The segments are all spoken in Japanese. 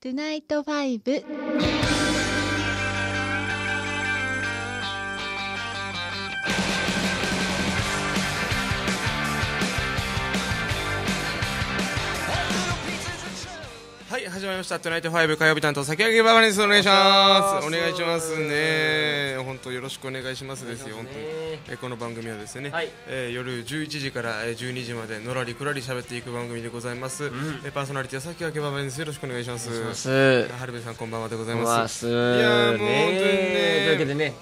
トゥナイトファイブ。始まりました「トゥナイトファイブ火曜日担当先上げババですお願いしますお願いしますね本当よろしくお願いしますですよ本当にこの番組はですね、はい、えー、夜11時から12時までのらりくらり喋っていく番組でございます、うん、えパーソナリティは先上げババですよろしくお願いしますはるべさんこんばんはでございますいやもう本当にねというわけでね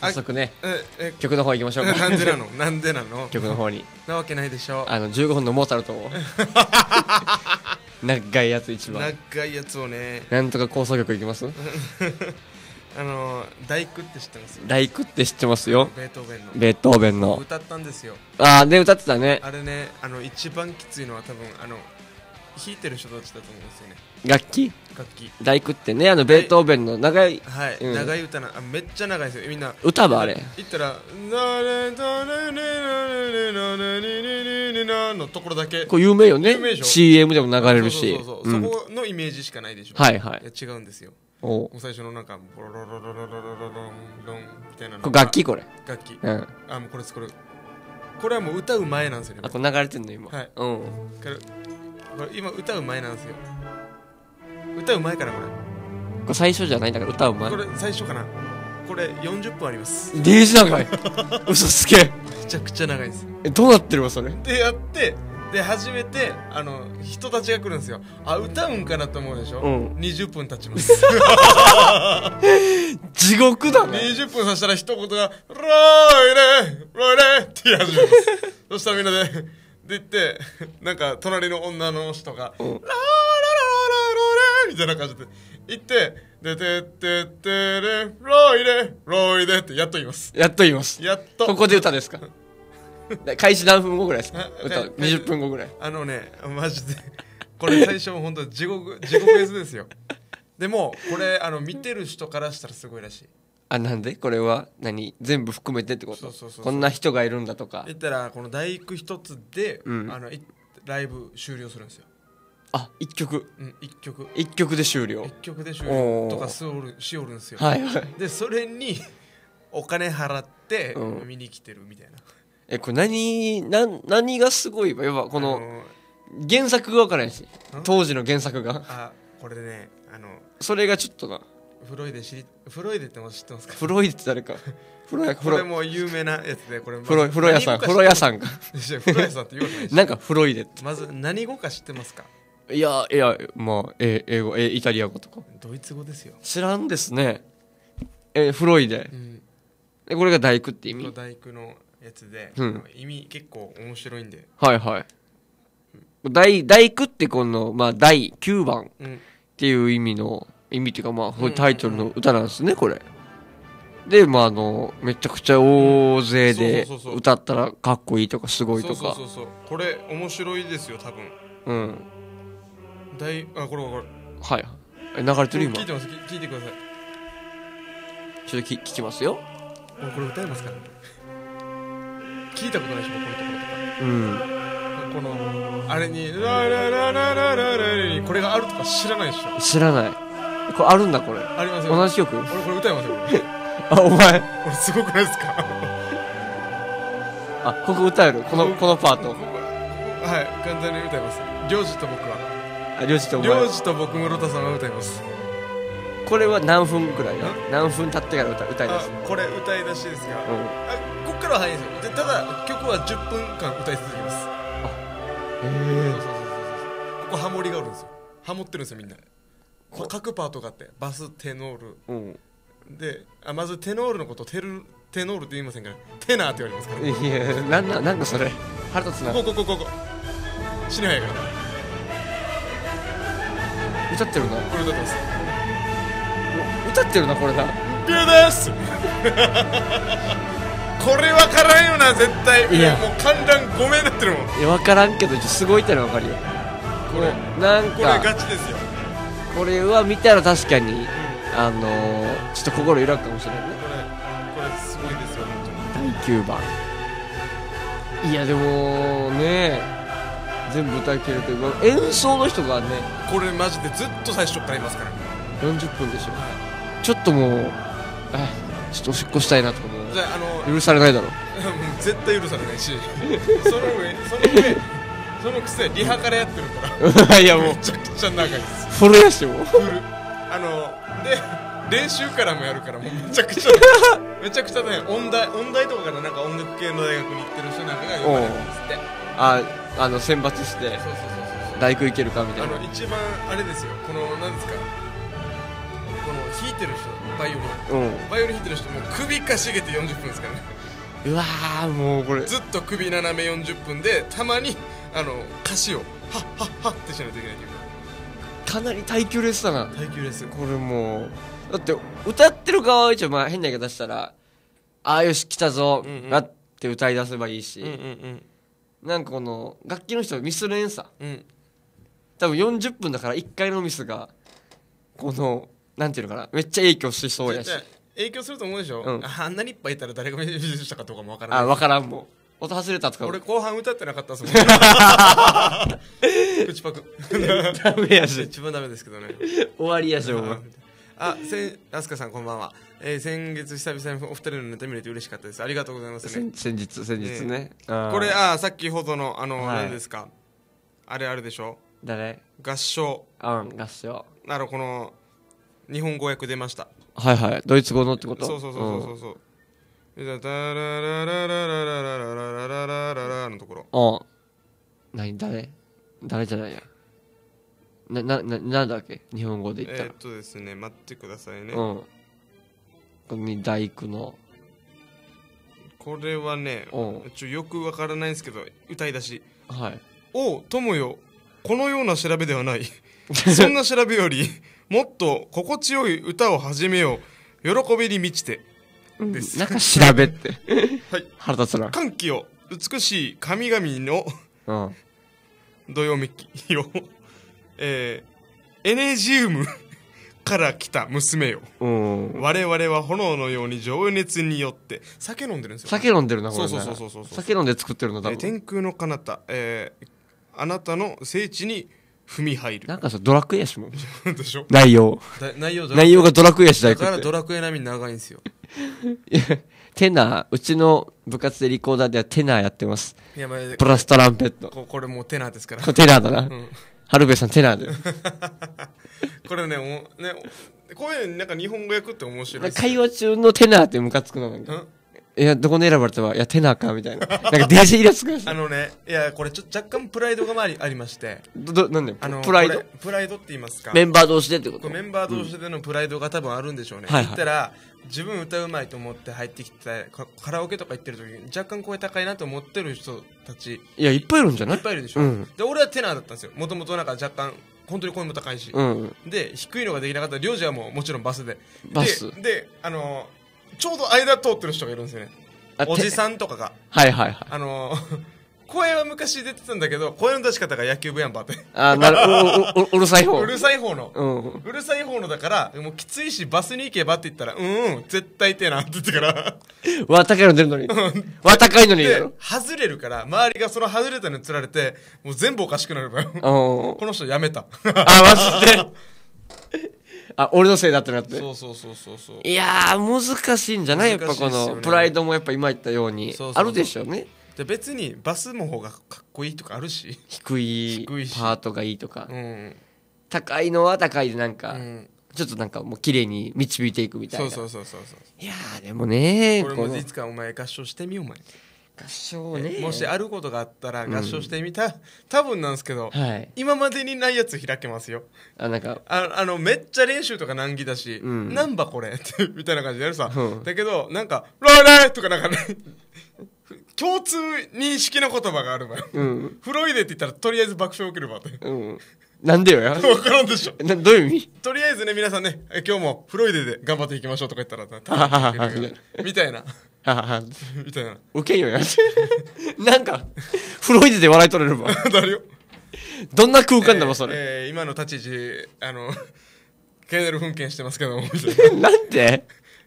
早速ねええ曲の方行きましょう なんでなのなんでなの曲の方になわけないでしょうあの15分のモーツァルトを 長いやつ一番長いやつをねなんとか構想曲いきます あの大工って知ってます大工って知ってますよベートーベンのベートーベンの歌ったんですよああで歌ってたねあれねあの一番きついのは多分あの弾いてる人たちだと思うんですよね楽器楽器大工ってねあのベートーベンの長い、はい、うん、長い歌なあめっちゃ長いですよみんな歌ばあれ言ったら「レれレレれなレン。れレレのところだけこれ有名よね有名でしょ CM でも流れるしそうそうそう、うん、そこのイメージしかないでしょはいはいいや違うんですよお最初のなんかボロロロロロロロロロンみたいなこれ楽器これ楽器、うん、あもうこれこれこれはもう歌う前なんですよねあこれ流れてんの今はいうんこれ今歌う前なんですよ歌う前かなこれこれ最初じゃないんだから歌う前これ最初かなこれ40分ありますデージ長い 嘘つけめちゃくちゃ長いですえどうなってるわそれでやってで初めてあの人たちが来るんですよあ歌うんかなと思うでしょ、うん、20分経ちます 地獄だね20分さしたら一言が「ロイレロイレ」って言い始めますそしたらみんなでで言って なんか隣の女の人が「ラーラララララレ」みたいな感じで行って「でてててれロイデロイデ」ってやっと言いますやっと言いますやっとここで歌ですか 開始何分後ぐらいですか歌20分後ぐらいあのねマジでこれ最初も本当地獄地獄絵図ですよでもこれあの見てる人からしたらすごいらしいあなんでこれは何全部含めてってことこんな人がいるんだとか言ったらこの大工一つで、うん、あのライブ終了するんですよあ一曲、うん、一曲一曲で終了一曲で終了とかしおるしおるんですよ、はいはい、でそれにお金払って見に来てるみたいな、うん、えこれ何何何がすごいやっぱこの、原作が分からないし当時の原作があこれでねあのそれがちょっとなフロイデ知りフロイデっても知ってますかフロイデって誰か フロヤこれも有名なやつでこれフロフロヤさんフロヤさんがフロヤさんって言わないなんかフロイデまず何語か知ってますかいやいやまあ、え英語えイタリア語とかドイツ語ですよ知らんですねえフロイデ、うん、これが大工って意味大工のやつで、うん、意味結構面白いんではいはい大大工ってこの、まあ、第9番っていう意味の意味っていうかまあタイトルの歌なんですねこれ。でまああのめちゃくちゃ大勢で歌ったらかっこいいとかすごいとかそうそうそうこれ面白いですよ多分うんだいあこれこれはいえ流れてる今聞いてます聞いてくださいちょっとき聞きますよおこれ歌えますか聞いたことないでしょこのところとかうんこのあれに「ラララララララ」にこれがあるとか知らないでしょ知らないこれあるんだこれありますよ同じ曲俺これ歌いますよこれ あお前これすごくないですか あここ歌えるこのこのパートはい簡単に歌います領事と僕はあ領事と僕領事と僕室田さんは歌いますこれは何分くらい何分経ってから歌歌い出すこれ歌い出しですが、うん、あこっからは早いんですよでただ曲は10分間歌い続けますあへえここハモリがあるんですよハモってるんですよみんな各パートがあってバステノール、うん、であまずテノールのことテルテノールって言いませんからテナーって言われますからいやなんななんだそれ腹立つなここここここ死ね早いから歌ってるなこれ歌ってます歌ってるなこれだビューです これ分からんよな絶対いやもう観覧ごめんなってるもんいや分からんけどすごいってのは分かるよこれなんかこれガチですよこれは見たら確かに、あのー、ちょっと心揺らくかもしれないねこれこれすごいですよ本当に第9番いやでもね全部歌い切れてる、演奏の人がねこれマジでずっと最初からいますから40分でしょ、はい、ちょっともうあちょっとおしっこしたいなとかもあの許されないだろう絶対許されないしその上その上そのくせリハからやってるから いやもうめちゃくちゃ長いですフルやしもフルあので練習からもやるからもうめちゃくちゃ めちゃくちゃね音大音大とかからなんか音楽系の大学に行ってる人なんかが呼ばれるんですってああの選抜してそうそうそうそう大工いけるかみたいなあの一番あれですよこのなんですかこの弾いてる人バイオリン、うん、バイオリン弾いてる人もう首かしげて40分ですからねうわーもうこれずっと首斜め40分でたまにあの歌詞をハッハッハッってしないといけないというかなり耐久レースだな耐久レースこれもうだって歌ってる側は一応まあ変な言い方したら「ああよし来たぞ」なって歌い出せばいいし、なんかこの楽器の人ミスる演んさ、多分40分だから1回のミスがこのなんていうのかなめっちゃ影響しそうやし影響すると思うでしょ、うん、あんなにいっぱいいたら誰がミスしたかとかも分からんあ分からんもん音外れた使う。俺後半歌ってなかったっすもん。口パク。ダメやし。一番ダメですけどね。終わりやし、お前。あ、せん、あすかさんこんばんは。えー、先月久々にお二人のネタ見れて嬉しかったです。ありがとうございますね。先日、先日ね。これ、あ、さっきほどの、あの、何ですか。あれあるでしょ誰合唱。うん、合唱。なるこの、日本語訳出ました。はいはい。ドイツ語のってことそうそうそうそうそう。じダララララララララララララララのところあ何誰誰じゃないやなななんだっけ日本語で言ったえっとですね待ってくださいね、うん、ここに大工のこれはねうんちょよくわからないんですけど歌い出しはいおう友よこのような調べではないそんな調べよりもっと心地よい歌を始めよう喜びに満ちてうん、なんか調べって。はい。腹立つな。歓喜を、美しい神々の、うん。土曜メッえー、エネジウムから来た娘よ。うん。我々は炎のように情熱によって、酒飲んでるんですよ。酒飲んでるな、これ、ね。そうそうそうそうそう。酒飲んで作ってるのだ、えー、天空の彼方、えー、あなたの聖地に、踏み入るなんかさドラクエやしも でしょ内容内容内容がドラクエやしだからドラクエ並み長いんですよ テナーうちの部活でリコーダーではテナーやってますやプラストランペットこれもうテナーですからテナーだな、うん、春さんテナー これねねこういうなんか日本語訳って面白い会話中のテナーってムカつくのなんか、うんいや、どこに選ばれたわ。いや、手かみたいな。なんか DJ イラつくあのね、いや、これちょっと若干プライドがありありまして。ど、ど、なんで、あの、プライドプライドって言いますか。メンバー同士でってことメンバー同士でのプライドが多分あるんでしょうね。はい。言ったら、自分歌うまいと思って入ってきてカラオケとか行ってる時に若干声高いなと思ってる人たちいやいっぱいいるんじゃないいっぱいいるでしょ、うん、で俺はテナーだったんですよもともとなんか若干本当に声も高いし、うん、で低いのができなかったうじはもうもちろんバスでバスであのちょうど間通ってる人がいるんですよねおじさんとかがはいはいはいあのー、声は昔出てたんだけど声の出し方が野球部やんばってあなるうるさい方うるさい方の、うん、うるさい方のだからもうきついしバスに行けばって言ったらうんうん絶対手なって言ってからわ高いの出るのにわ高いのに外れるから周りがその外れたのにつられてもう全部おかしくなるからこの人やめたあマジで あ俺のせいだってなってそうそうそうそうそういや難しいんじゃない、ね、やっぱこのプライドもやっぱ今言ったようにあるでしょうねで別にバスの方がかっこいいとかあるし低いパートがいいとか、うん、高いのは高いでなんか、うん、ちょっとなんかもう綺麗に導いていくみたいなそうそうそうそうそういやでもねこれもいつかお前合唱してみようお前合唱ねもしあることがあったら合唱してみた、うん、多分なんですけど、はい、今までにないやつ開けますよあなんかあのめっちゃ練習とか難儀だし、うん、なんばこれ みたいな感じでやるさ、うん、だけどなんか「ライライ!」とかなんかね 共通認識の言葉がある場合、うん、フロイデって言ったらとりあえず爆笑起きる場合、うん、なんでよや。分からんでしょ。どういう意味とりあえずね、皆さんね、今日もフロイデで頑張っていきましょうとか言ったら、みたいな。みたいな。ウケんよや。なんか、フロイデで笑い取れるわ。よ。どんな空間だのそれ、え今の立ち位置、あの、ケーネル噴剣してますけども、な。んで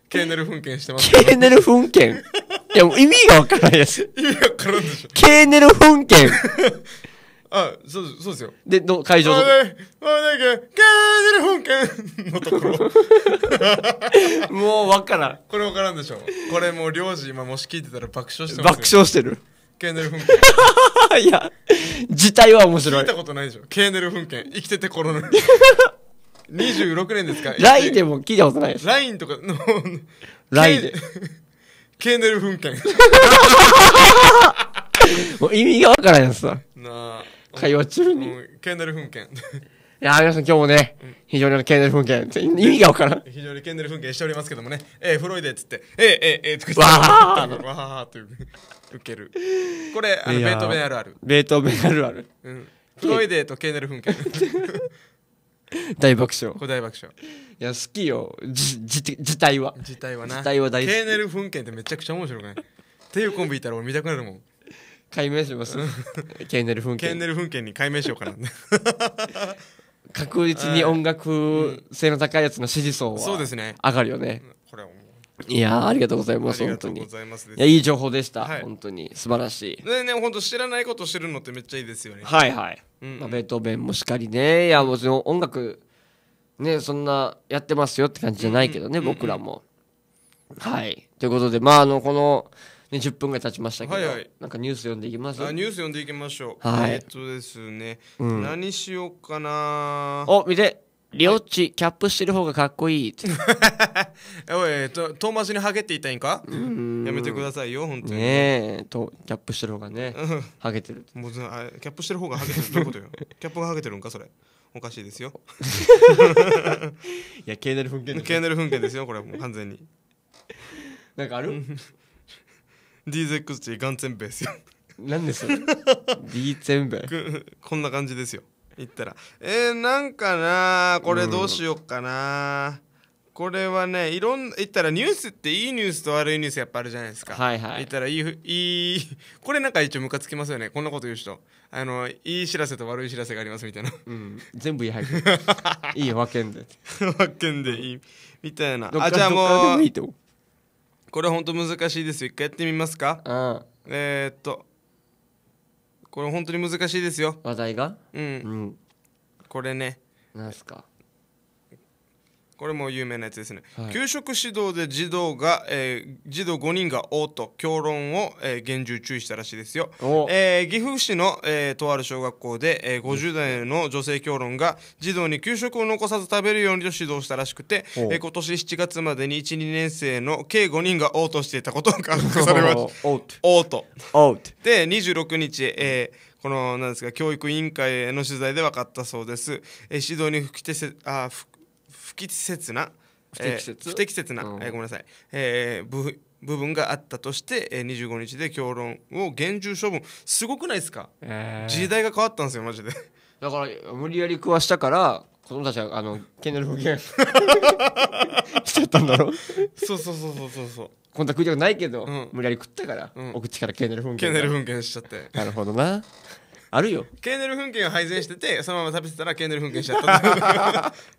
ケーネル噴剣してますケーネル噴剣いや、意味がわからないやつ。意味がわからんでしょ。ケーネル噴剣あそうそうですよでの会場のもう分からんこれ分からんでしょこれもう領事今もし聞いてたら爆笑してます爆笑してるケーネル噴剣 いや自体は面白い聞いたことないでしょケーネル噴剣生きててコロナ26年ですかラインでも聞いたことないですラインとかのラインでケーネル噴剣 もう意味がわからんやつさなあ会話中に。ケンダルフンケン。いや皆さん今日もね、非常にケンデルフンケン。意味がわからん。非常にケンデルフンケンしておりますけどもね、えー、フロイデっつって、えー、えー、えー、作って、わーわーという、ウケる。これ、あの、ベートーベンあるある。ベートーベンあるある。うん。フロイデとケンデルフンケン。大爆笑。これ大爆笑。いや、好きよ、じ、じ、自体は。自体はな。自体は大好き。ケンデル噴剣ってめちゃくちゃ面白くないっていうコンビいたら俺見たくなるもん。解明しますケンネル噴ケンネル噴剣に解明しようかな確実に音楽性の高いやつの支持層は上がるよね、いやありがとうございます本当にいやいい情報でした、はい、本当に素晴らしいねね本当知らないこと知るのってめっちゃいいですよねはいはい、うんうん、まあ、ベートーベンもしかりねいやもちろん音楽ねそんなやってますよって感じじゃないけどね、うんうん、僕らも、うんうん、はいということでまああのこのね、10分が経ちましたけど、はいはい、なんかニュース読んでいきますあニュース読んでいきましょう、はい、えっとですね、うん、何しようかなお見てリオッチ、はい、キャップしてる方がかっこいい おいと遠回しにハゲって言いたいんかやめてくださいよ本当にねえとキャップしてる方がねハゲてるもうあキャップしてる方がハゲてることよ キャップがハゲてるんかそれおかしいですよ いやケーネル噴犬ケーネル噴犬ですよこれもう完全になんかある DZXT ガンツェンベですよ何です D ン部 こんな感じですよ言ったらえー、なんかなこれどうしよっかな、これはねいろん言ったらニュースっていいニュースと悪いニュースやっぱあるじゃないですかはいはい言ったらいいいいこれなんか一応ムカつきますよねこんなこと言う人あのいい知らせと悪い知らせがありますみたいな、うん、全部いい早 いいわけんでわけんでいいみたいなあじゃあもうこれほんと難しいですよ一回やってみますかうんえー、っとこれ本当に難しいですよ話題がうん、うん、これねなんすかこれも有名なやつですね、はい、給食指導で児童が、えー、児童5人が「お」と教論を、えー、厳重注意したらしいですよ、えー、岐阜市の、えー、とある小学校で、えー、50代の女性教論が児童に給食を残さず食べるようにと指導したらしくて、えー、今年7月までに12年生の計5人が「お」としていたことが確認されました「お」と「お」とで26日、えー、このなんですか教育委員会への取材で分かったそうです。え指導にあ適切な不適切,、え不適切な、うん、えー、ごめんなさい、えー、部部分があったとして、えー、25日で評論を厳重処分すごくないですか、えー、時代が変わったんですよマジでだから無理やり食わしたから子供たちはあのケネル復元しちゃったんだろそうそうそうそうそうそうこんな食いたくないけど、うん、無理やり食ったから、うん、お口からケネル噴ケネル噴剣しちゃってなるほどなあるよケーネル噴剣を配膳しててそのまま食べてたらケーネル噴剣しちゃった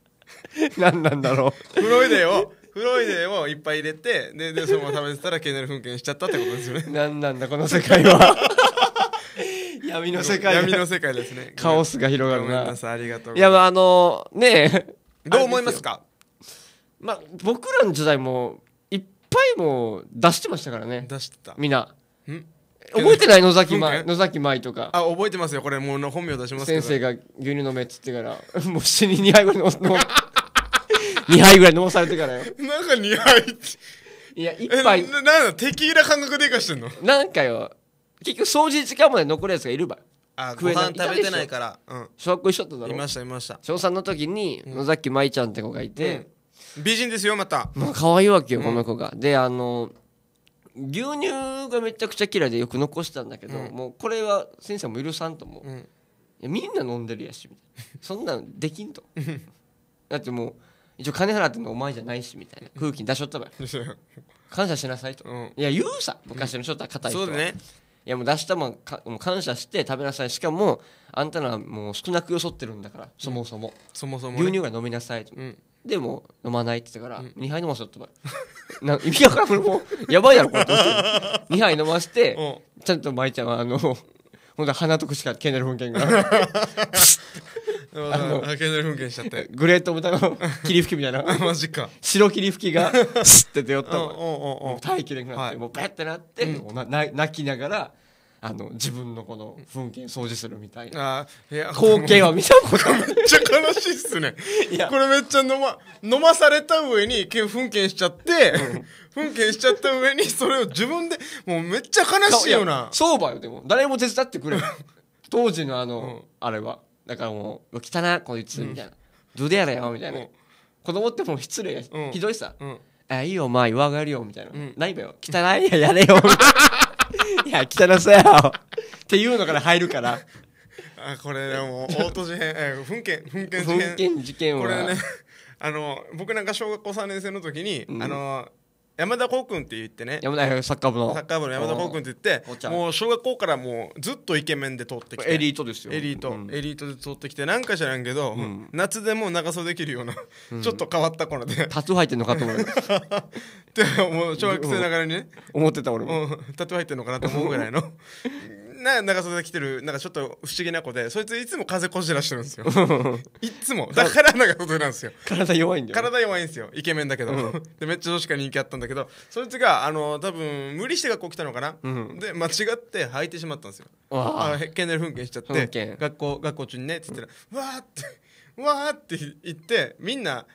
何なんだろう。フロイデを、フロイデをいっぱい入れて、で、で、そのまま食べてたらケーネル噴煙しちゃったってことですよね。何なんだ、この世界は。闇の世界闇の世界ですね。カオスが広がるな。ごめんなさい、ありがとういや、まあ、あのー、ねえ。どう思いますかまあ、僕らの時代も、いっぱいも出してましたからね。出してた。みんな。ん覚えてない野崎舞野崎舞とかあ覚えてますよこれもう本名出します先生が牛乳飲めっつってからもう死に2杯ぐらい飲んで2杯ぐらい飲まされてからよ。なんか2杯って。いや、1杯。な、なんだ、テキーラ感覚でかしてんのなんかよ、結局掃除時間まで残るやつがいるば。あ、食ごえ飯食べてないから。うん。小学校一緒だっただいました、いました。小3の時に野崎舞ちゃんって子がいて、美人ですよ、また。まあ可愛いわけよこの子が、であの牛乳がめちゃくちゃ嫌いでよく残したんだけど、うんもうこれは先生も許さんと思う、うんいやみんな飲んでるやしみたいなそんなんできんとだってもう一応金払ってんのお前じゃないしみたいな空気に出しょったから 感謝しなさいと、うん、いや言うさ昔のちょっと硬い人うん、そうねいやもう出したもんかもう感謝して食べなさいしかもあんたらもう少なくよそってるんだからそもそも、うん、そもそも、ね、牛乳が飲みなさいと、うん、でも飲まないって言ったから、うん、2杯飲ませたばな意味わからんもうやばいやろこれ2杯飲ませて、ちゃんと舞ちゃんはあのほんと鼻とくしかケンネル本件が あのケンネル本件しちゃってグレート豚の霧吹きみたいなマジか白霧吹きがシッて出よった大気でくなって、はい、もうバッてなって、泣きながらあの自分のこの噴煙掃除するみたいな光景は見たことない めっちゃ悲しいっすねこれめっちゃ飲ま飲まされた上に噴煙しちゃって、噴煙しちゃった上にそれを自分でもうめっちゃ悲しいよなそうばよでも誰も手伝ってくれ当時のあの、うん、あれはだからもう「汚なこいつ」みたいな「どうでやれよ」みたいな、うん、子供ってもう失礼、ひどいさ「あいいよまあ言わがるよ」みたいな「ないばよ汚いややれよ」みたいないや汚さよっていうのから入るからあこれでも大都事変噴剣噴剣事件噴剣事件はこれねあの僕なんか小学校3年生の時に、うん、あの山田幸君って言ってね山田サッカー部のサッカー部の山田幸君って言ってもう小学校からもうずっとイケメンで通ってきてエリートですよエリート、うん、エリートで通ってきてなんか知らんけど、うん、夏でも長袖できるような、うん、ちょっと変わった頃でタトゥー入ってんのかと思 ってもう小学生ながらにね、思ってた俺も、タトゥー入ってんのかなと思うぐらいの な長袖着てるなんかちょっと不思議な子でそいついつも風こじらしてるんですよいつもだから長袖なんですよ 体弱いんだよ体弱いんですよイケメンだけど、うん、でめっちゃ女子から人気あったんだけどそいつがあの多分無理して学校来たのかな、うん、で間違って履いてしまったんですよああケンネル噴んしちゃって学校学校中にねっつったら、うん、わーってわーって言ってみんな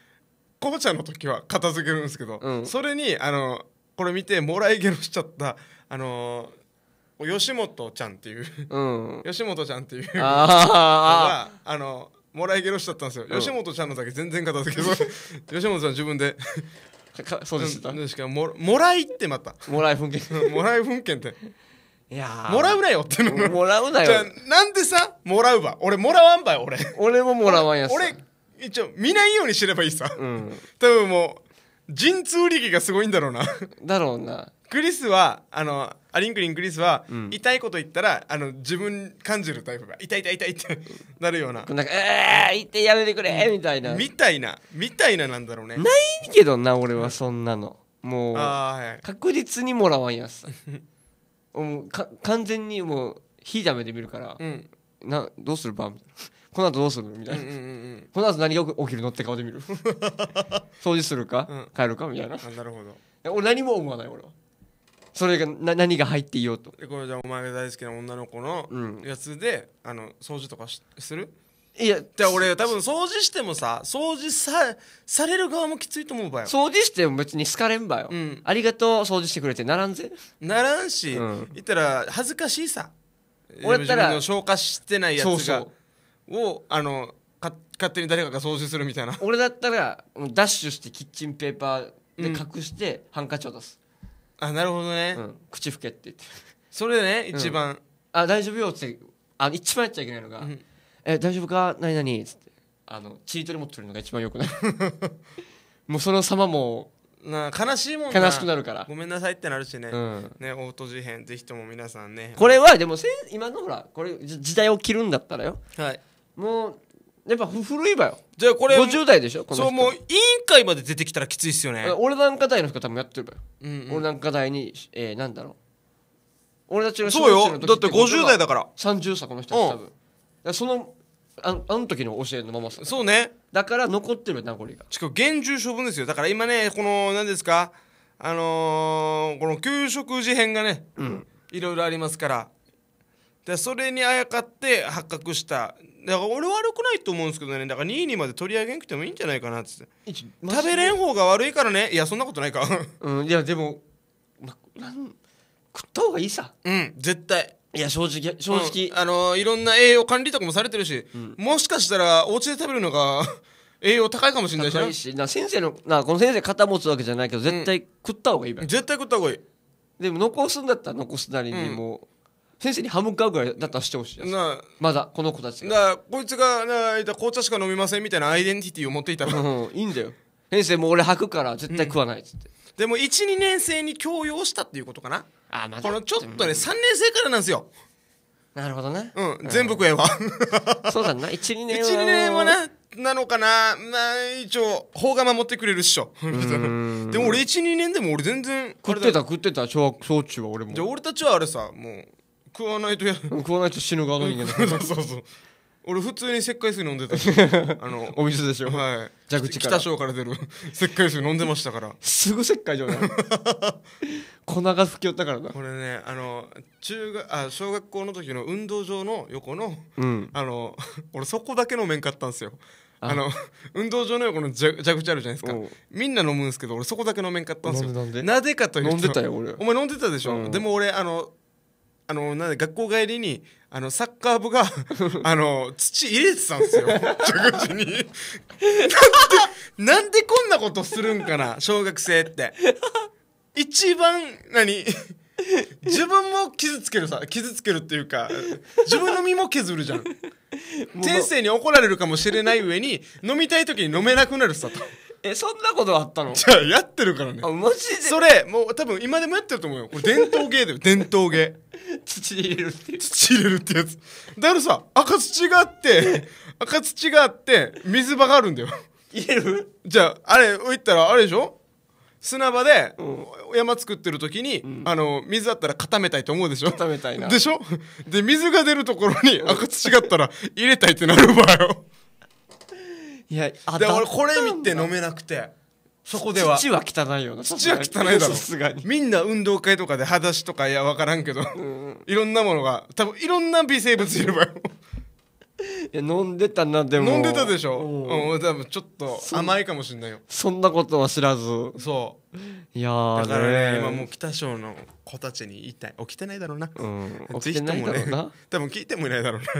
紅茶の時は片付けるんですけど、うん、それにあのこれ見てもらいゲロしちゃったあのー吉本ちゃんっていう、うん、吉本ちゃんっていうのあのもらいゲロしちゃったんですよ、うん、吉本ちゃんのだけ全然片付けそ吉本さん自分でそうでした確かももらいってまたもらい分権もらい分権っていやもらうなよってのもらうなよなんでさもらうわ俺もらわんばよ俺俺ももらわんやし俺一応見ないようにしればいいさ、うん、多分もう陣痛力がすごいんだろうなだろうなクリスはあのアリンクリンクリスは、うん痛いこと言ったらあの自分感じるタイプが痛い痛い痛いってなるようななんか「えー、行ってやめてくれ!」みたいなみたいなみたいななんだろうねないけどな俺はそんなのもうはい確実にもらわんやつ もうか完全にもう火だめで見るからう、んなどうするばみ この後どうするみたいうんな、うんうんこの後何が起きるのって顔で見る 掃除するか、うん帰るかみたいなあなるほど俺何も思わない俺はそれがな何が入っていようとでこれじゃお前が大好きな女の子のやつで、あの掃除とかしするいやじゃ俺多分掃除してもさ掃除さされる側もきついと思うばよ掃除しても別に好かれんばよ、うん、ありがとう掃除してくれてならんぜならんし、うん、言ったら恥ずかしいさ俺だったら自分の消化してないやつがをあのか勝手に誰かが掃除するみたいな俺だったらダッシュしてキッチンペーパーで隠して、ハンカチを出すあなるほどね、うん口拭けって言ってそれでね一番、あ大丈夫よっつってあ一番やっちゃいけないのが「うんえ大丈夫か何々」っつってあのちりとり持ってるのが一番よくない もうその様もな悲しいもんな悲しくなるから、ごめんなさいってなるしね、うん、ねオート事変ぜひとも皆さんねこれはでもせ今のほらこれ時代を切るんだったらよはいもうやっぱ古いわよじゃあこれ50代でしょこのそうもう委員会まで出てきたらきついっすよね俺なんか代の人多分やってるわよ、うんうん俺なんか代にえー、なんだろう俺たちが小そうよだって50代だから30歳この人たち多分、だかそのあのあの時の教えのままさそうねだから残ってるよ名残がしかも厳重処分ですよだから今ねこの何ですかあのーこの給食事変がね、いろいろありますからでそれにあやかって発覚しただから俺悪くないと思うんですけどねだから2位にまで取り上げんくてもいいんじゃないかなっつって食べれん方が悪いからねいやそんなことないか うんいやでも、ま、なん食った方がいいさうん絶対いや正直正直、うん、あのー、いろんな栄養管理とかもされてるし、うん、もしかしたらお家で食べるのが 栄養高いかもしれないし高いしな先生のなこの先生肩持つわけじゃないけど絶対食った方がいい、うん、絶対食った方がいいでも残すんだったら残すなりにも先生に歯向かうぐらいだったらしてほしいなまだこの子たちがこいつがな紅茶しか飲みませんみたいなアイデンティティを持っていたらうんいいんだよ先生もう俺吐くから絶対食わないっつって、でも12年生に強要したっていうことかなあまだこのちょっとね3年生からなんですよなるほどね、うん全部食えばそうだな12年は12年はななのかなまあ一応法が守ってくれるっしょでも俺12年でも俺全然食ってた食ってた小学小中は俺もじゃあも俺たちはあれさもう食わないとや食わないと死ぬ側の人間だ そうそうそう俺普通に石灰水飲んでたし あのお水でしょはい蛇口から北省から出る 石灰水飲んでましたからすぐ石灰じゃない粉が吹き寄ったからなこれねあの中学あ小学校の時の運動場の横の、うん、あの俺そこだけのめ買ったんですよあの運動場の横の蛇口あるじゃないですかみんな飲むんですけど俺そこだけのめ買ったんですよなぜかというと飲んでたよ俺お前飲んでたでしょ、うん、でも俺あのあのなんで学校帰りにあのサッカー部が あの土入れてたんですよ蛇口になんでこんなことするんかな小学生って一番何自分も傷つけるさ傷つけるっていうか自分の身も削るじゃん先生に怒られるかもしれない上に飲みたい時に飲めなくなるさと。えそんなことあったの じゃあやってるからねあマジでそれもう多分今でもやってると思うよこれ伝統芸だよ 伝統芸土入れるっていう土入れるってやつだからさ赤土があって 赤土があって水場があるんだよ入れるじゃああれ置いたらあれでしょ砂場で山作ってる時に、うん、あの水あったら固めたいと思うでしょ固めたいなでしょで水が出るところに赤土があったら入れたいってなる場よいやあで俺これ見て飲めなくてそこでは土は汚いよな土は汚いだろ さすがにみんな運動会とかで裸足とかいや分からんけど、いろんなものが多分いろんな微生物いればよいや飲んでたなでも飲んでたでしょ、うん、多分ちょっと甘いかもしんないよそんなことは知らずそういやだからね今もう北省の子たちに言いたい起きてないだろうな、うん、起きてないだろうな、ね、多分聞いてもいないだろうな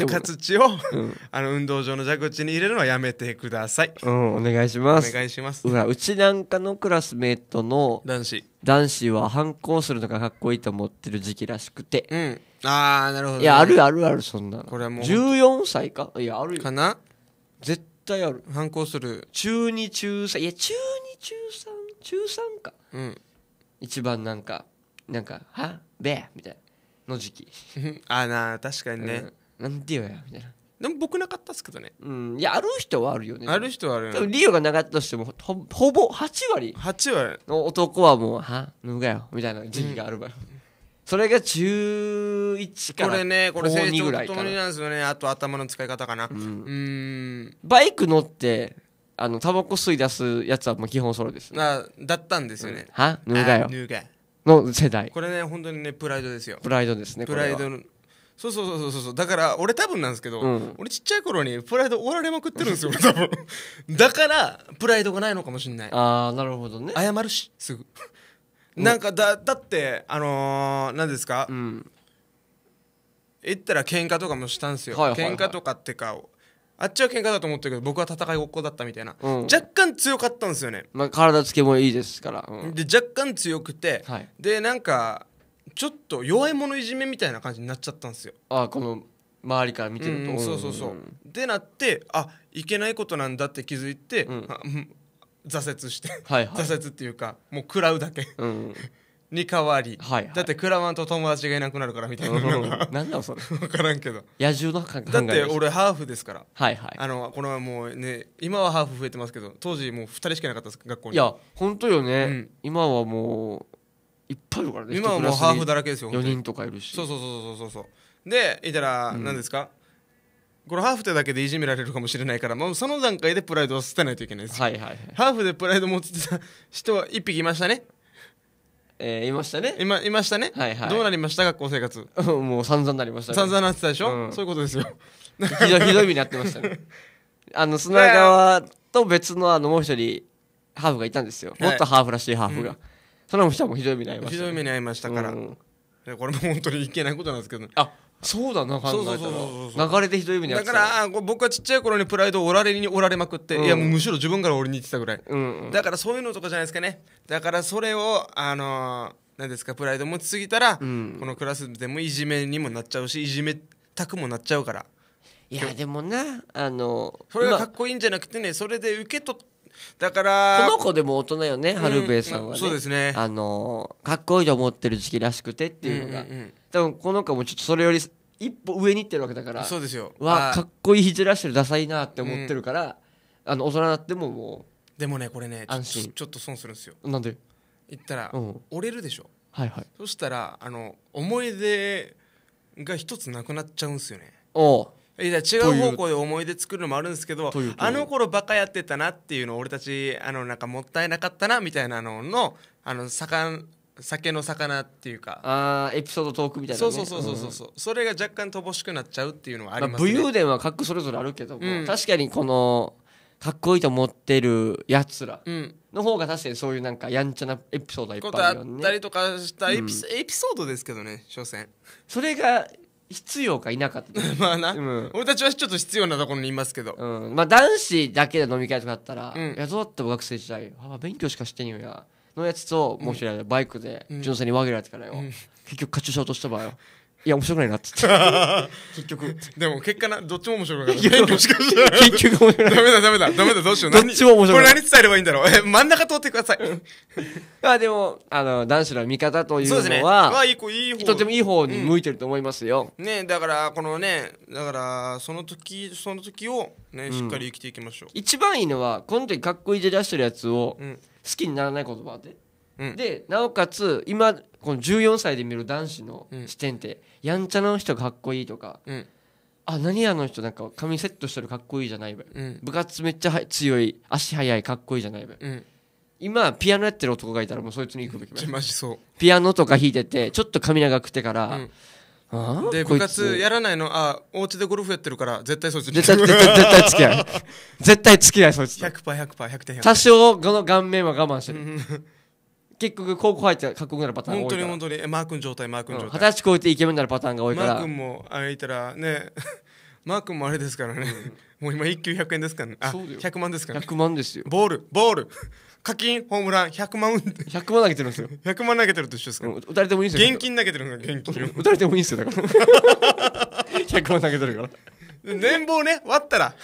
赤土を、うん、あの運動場の蛇口に入れるのはやめてくださいうんお願いしますお願いしますうちなんかのクラスメートの男子男子は反抗するのがかっこいいと思ってる時期らしくてうんああなるほど、ね、いやあるあるあるそんなこれもう14歳かいやあるかな絶対ある反抗する中2中3いや中2中3中3か、うん、一番なんかなんか「はべみたいなの時期 あな確かにね、うん、なんてうやみたいなでも僕なかったっすけどねうんいやある人はあるよねある人はあるよ、ね、リオがなかったとしてもほほぼ8割8割の男はもう「は脱ぐよ」みたいな時期があるから、うん、それが11からこれねこれ成長ともになんですよねあと頭の使い方かなうんバイク乗ってあのタバコ吸い出すやつはもう基本ソロです、なだったんですよね、はヌーガよヌーガの世代これね本当にねプライドですよプライドですねプライドのそうそうそうそうそうだから俺多分なんですけど、うん俺ちっちゃい頃にプライドおられまくってるんですよ俺多分 だからプライドがないのかもしんないああなるほどね謝るしすぐなんかだだってあのー、んですか、うん言ったら喧嘩とかもしたんですよ、はいはいはい喧嘩とかってかあっちは喧嘩だと思ってるけど僕は戦いごっこだったみたいな、うん、若干強かったんですよね、まあ、体つけもいいですから、うん、で若干強くて、はい、でなんかちょっと弱い者いじめみたいな感じになっちゃったんですよあこの周りから見てると、うん、そうそうそう、でなってあいけないことなんだって気づいて、うん、挫折して、はいはい、挫折っていうかもう食らうだけ、に変わり、はいはい、だってクラマンと友達がいなくなるからみたいなのが何だそれ分 からんけど野獣の考えだって俺ハーフですからはいはいあのこの前もうね今はハーフ増えてますけど当時もう2人しかいなかったです学校にいや本当よね、うん、今はもういっぱいいるからね今はもうハーフだらけですよ4人とかいるしそうそうそうそうそうそうでいたら何ですか、うん、このハーフってだけでいじめられるかもしれないから、まあ、その段階でプライドは捨てないといけないです、はいはいはい、ハーフでプライド持ってた人は1匹いましたねえー、いましたね今いましたね、はいはい、どうなりました学校生活 もう散々なりました、ね、散々なってたでしょ、うん、そういうことですよひどひどい目にあってましたね あの砂川と別のあのもう一人ハーフがいたんですよ、もっとハーフらしいハーフが、うん、その人もひどい目に遭いました、ね、ひどい目に遭いましたから、うん、これも本当にいけないことなんですけどあそうだな考えたら流れひどい目にだから僕はちっちゃい頃にプライドをおられにおられまくって、うん、いやむしろ自分から俺に言ってたぐらい、うんうん、だからそういうのとかじゃないですかねだからそれをあのー、なんですかプライド持ちすぎたら、うん、このクラスでもいじめにもなっちゃうしいじめたくもなっちゃうからいやでもなあのそれがかっこいいんじゃなくてねそれで受け取っだからこの子でも大人よね、うん、ハルさんはね、そうですねあのかっこいいと思ってる時期らしくてっていうのが、うんうんうん多分この子もちょっとそれより一歩上にいってるわけだからそうですよわあかっこいいひじらしてるダサいなって思ってるから、うん、あの大人になってももうでもねこれね安心ちょっと損するんですよなんで言ったら、うん、折れるでしょはいはいそしたらあの思い出が一つなくなっちゃうんですよねおういや違う方向で思い出作るのもあるんですけどあの頃バカやってたなっていうの俺たちあのなんかもったいなかったなみたいなののあのさか酒の魚っていうかああエピソードトークみたいな、ね、そうそうそうそうそう、うん、それが若干乏しくなっちゃうっていうのはありますね、まあ、武勇伝は各それぞれあるけども、うん、確かにこのかっこいいと思ってるやつらの方が確かにそういうなんかやんちゃなエピソードはいっぱいあるよね。ったりとかしたエピ,、エピソードですけどね所詮それが必要か否かっ まあな、うん、俺たちはちょっと必要なところにいますけど、うん、まあ男子だけで飲み会とかだったら、うん、いやどうだっても学生時代あ勉強しかしてんよやのやつと、もう一人バイクで純粋に分けられてからよ、結局カチューシャ落とした場合よいや、面白くないなっ言って。結局。でも結果な、どっちも面白くないもしかしたら。結局面白くない。ダメだ、ダメだ、ダメだ、どうしよう。どっちも面白くない。これ何伝えればいいんだろう。え、真ん中通ってください。あでも、あの、男子の味方というのは、そうですね、まあ、いい子、いい方。とてもいい方に向いてると思いますよ。うん、ねだから、このね、だから、その時、その時を、ね、しっかり生きていきましょう。うん、一番いいのは、この時かっこいいじらしてるやつを、うん好きにならない言葉で、うん、でなおかつ今この14歳で見る男子の視点って、うん、やんちゃな人がかっこいいとか、うん、あ何あの人なんか髪セットしてるかっこいいじゃない分。うん、部活めっちゃ強い足速いかっこいいじゃない分。うん今ピアノやってる男がいたらもうそいつに行くべきピアノとか弾いててちょっと髪長くてから、うん、で部活やらないのあお家でゴルフやってるから絶対そいつ絶対絶対付き合い 絶対付き合いそいつ 100%100%100 点多少この顔面は我慢してる結局高校入ってかっこよくなるパターンが多い本当に本当にマー君状態マー君状態二十、う歳超えてイケメンになるパターンが多いからマー君もあれいたらね マー君もあれですからねもう今1級100円ですからねあ100万ですから、ね、100万ですよボールボール課金ホームラン100万100万投げてるんですよ100万投げてると一緒ですか、うん、打たれてもいいんですよ現金投げてるから現金打たれてもいいんですよだから100 万投げてるから年俸ね割ったら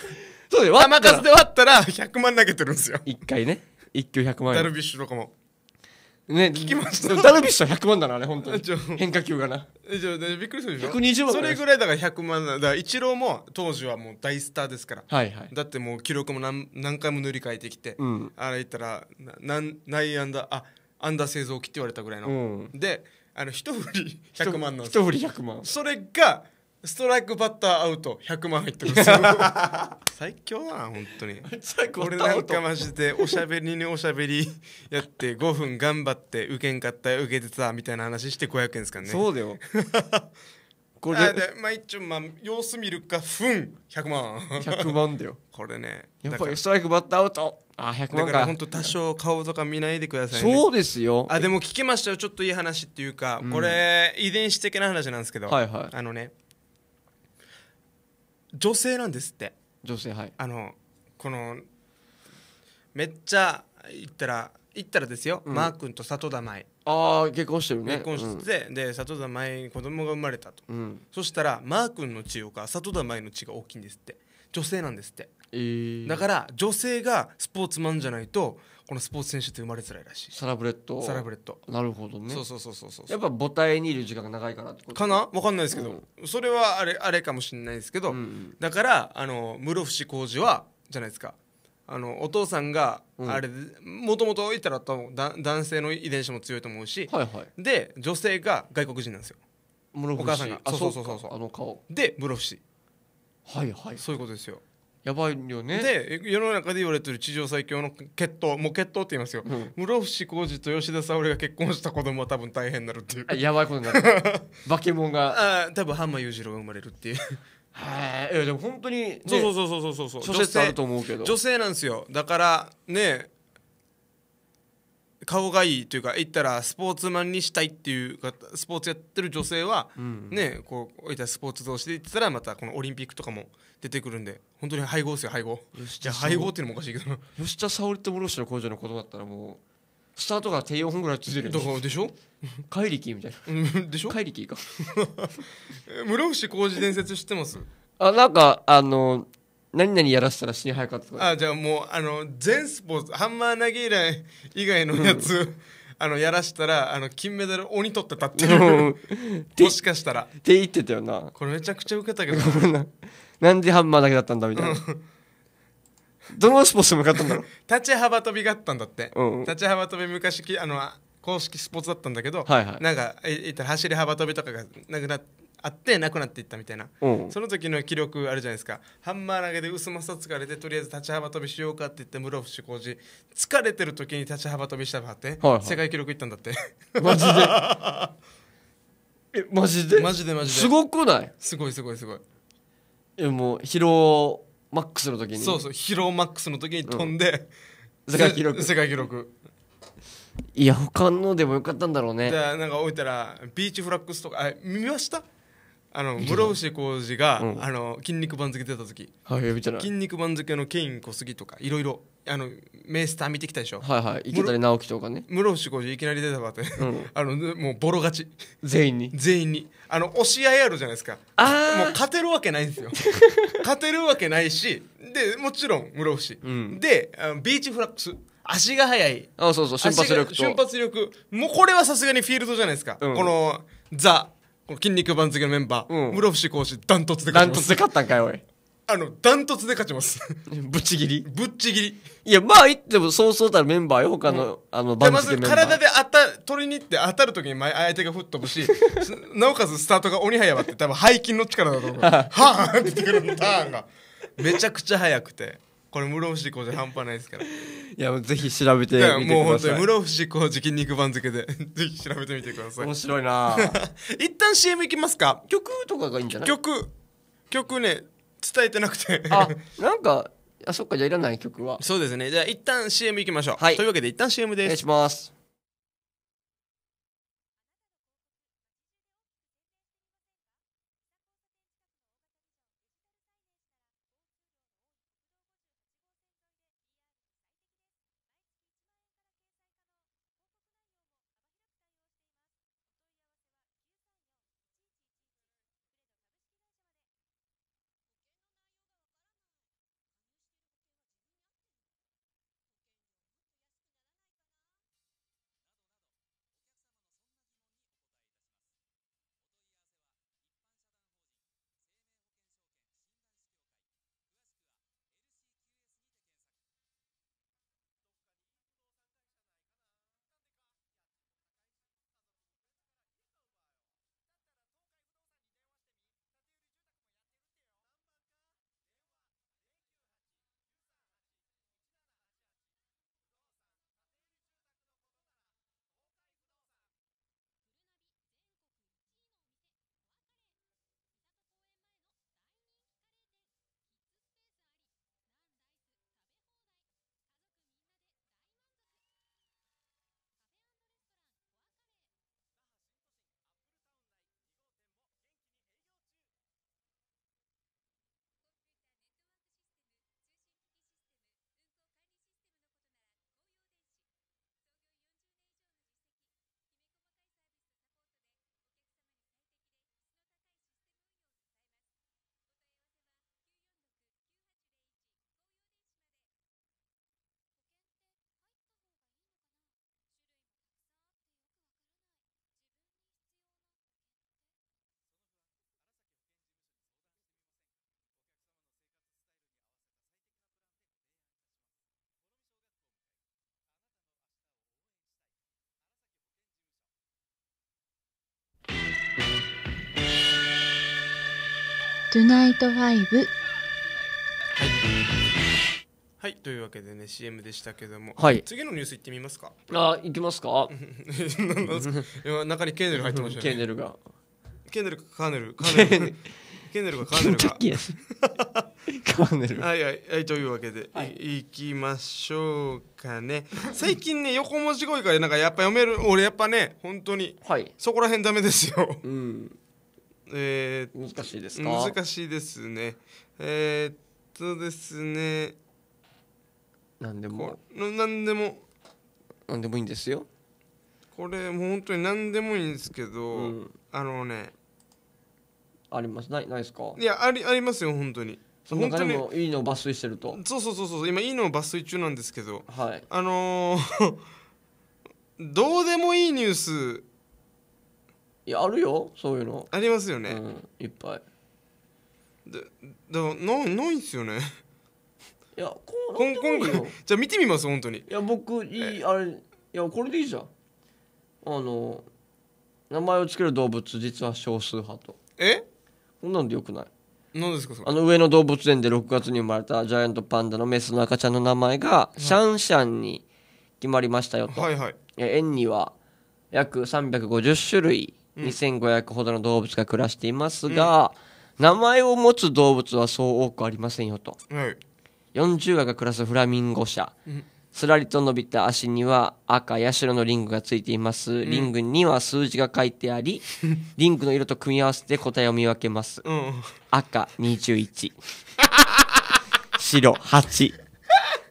そうで球数で割ったら100万投げてるんですよ1回ね1球100万ダルビッシュとかもね、聞きましたダルビッシュは100万だなあれ本当に変化球がなびっくりするでしょ120万それぐらいだから100万だだイチローも当時はもう大スターですから、はいはいだってもう記録も何何回も塗り替えてきて、うんあれ言ったらななん内アンダーあアンダー製造機って言われたぐらいの、うんであの一振り100万なんです一振り100万それがストライクバッターアウト100万入ってます 最強だな本当にこれなんかマジでおしゃべりにおしゃべりやって5分頑張って受けんかった受けてたみたいな話して500円ですからねそうだよ これでまあ一応まあ様子見るかふん100万100万だよ これねやっぱりストライクバッターアウトあ100万かだから本当多少顔とか見ないでくださいねそうですよあでも聞きましたよちょっといい話っていうか、これ遺伝子的な話なんですけど、はいはい、あのね女性なんですって女性はいあのこのめっちゃ言ったら言ったらですよ、うんマー君と里田舞ああ結婚してるね結婚してて、で里田舞に子供が生まれたとうん、そしたらマー君の血をか里田舞の血が大きいんですって女性なんですってえー、だから女性がスポーツマンじゃないとこのスポーツ選手って生まれづらいらしいサラブレッドサラブレッドなるほどねそうそうそうそうそうやっぱ母体にいる時間が長いかなってことかな分かんないですけど、うん、それはあれあれかもしれないですけど、うんうん、だからあの室伏広治はじゃないですかあのお父さんがあれもともといたらだ男性の遺伝子も強いと思うし、はいはい、で女性が外国人なんですよお母さんがそうそうそうそうそうあの顔で室伏はいはいそういうことですよやばいよねで世の中で言われてる地上最強の血統もう血統って言いますよ、うん、室伏広治と吉田沙保里が結婚した子供は多分大変になるっていうやばいことになる化け物があ多分半間裕次郎が生まれるっていうはい、えでも本当に、ね、そうそうそうそうそうそう諸説あると思うけど女性なんですよだからね顔がいいというか言ったらスポーツマンにしたいっていうかスポーツやってる女性は、うん、ねこういったスポーツ同士で言ってたらまたこのオリンピックとかも出てくるんで本当に配合ですよ配合じゃ配合っていうのもおかしいけど吉田沙保里っ室伏の工場のことだったらもうスタートが低音本ぐらいついてるよ、ね、でしょ怪力 みたいなでしょ怪力か 室伏工事伝説知ってますあなんかあの何々やらせたら死に早かったかあじゃあもうあの全スポーツハンマー投げ以来以外のやつ、うん、あのやらしたらあの金メダル鬼取ってたっていうもしかしたらって言ってたよなこれめちゃくちゃ受けたけどなんでハンマーだけだったんだみたいなどのスポーツ向かったんだろう立ち幅跳びがあったんだって、うん立ち幅跳び昔きあの公式スポーツだったんだけど、はいはいなんかえったら走り幅跳びとかがなくなあってなくなっていったみたいな、うんその時の記録あるじゃないですかハンマー投げで薄摩擦疲れてとりあえず立ち幅跳びしようかって言って室伏浩二疲れてる時に立ち幅跳びしたばって、はいはい世界記録いったんだってマジで えマジでマジでマジですごくないすごいすごいすごいでも疲労マックスの時にそうそう疲労マックスの時に飛んで、世界記録世界記録いや他のでもよかったんだろうねでなんか置いたらビーチフラックスとかあ見ましたあの室伏広治が、うんあの筋肉番付出た時はい見筋肉番付のケイン小杉とかいろいろあの名スター見てきたでしょはいはい池谷直樹とかね室伏広治いきなり出たばって、うん あのもうボロ勝ち全員に全員にあの押し合いあるじゃないですかあもう勝てるわけないんですよ 勝てるわけないしでもちろん室伏、うん、でビーチフラックス足が速いあそうそう瞬発力瞬発力もうこれはさすがにフィールドじゃないですか、うん、このザこの筋肉番付のメンバー、うん、室伏講師ダントツで勝ちますダントツで勝ったんかいおいあのダントツで勝ちますぶっちぎりぶっちぎりいやまあ言ってもそうそうたるメンバーよ他の、うん、あの番付メンバーでまず体であた取りに行って当たる時に前相手が吹っ飛ぶし なおかつスタートが鬼早ばって多分背筋の力だと思う はあってくるのターンがめちゃくちゃ速くてこれ室伏工事半端ないですからいやぜひ調べてみてくださいいもう本当に室伏工事筋肉番付で ぜひ調べてみてください面白いな一旦 CM いきますか曲とかがいいんじゃない曲曲ね伝えてなくてあなんかあそっかじゃあいらない曲はそうですねじゃあ一旦 CM いきましょう、はい、というわけで一旦 CM ですお願いしますトゥナイトファイブ。はい。はい、というわけでね、CM でしたけども、はい次のニュースいってみますか。あいきますか何なんですか中にケーネル入ってましたケよンね。ルがケーネルか カーネル、カーネル。ケーネルがカーネルか。やカーネルはいはい、はい、というわけで、はい、いきましょうかね最近ね横文字語彙からなんかやっぱ読める俺やっぱね本当にはいそこら辺ダメですようんえー、難しいですか難しいですねえー、っとですね何でも何でも何でもいいんですよこれもう本当に何でもいいんですけど、うん、あのねありますないないですかいやありありますよ本当にそのにもいいのを抜粋してるとそうそうそうそう今いいのを抜粋中なんですけど、はい、あのー、どうでもいいニュースやあるよそういうの、ありますよね、うん、いっぱいだだなないんすよねいやこうなんでもい今いよじゃあ見てみます本当にいや僕いいあれいやこれでいいじゃんあの名前をつける動物実は少数派とえこんなんでよくない何ですかそれあの上野動物園で6月に生まれたジャイアントパンダのメスの赤ちゃんの名前がシャンシャンに決まりましたよと、はいはいえ園には約350種類2500ほどの動物が暮らしていますが、名前を持つ動物はそう多くありませんよと、40羽が暮らすフラミンゴ社、すらりと伸びた足には赤や白のリングがついています、リングには数字が書いてあり リングの色と組み合わせて答えを見分けます、うん、赤21白8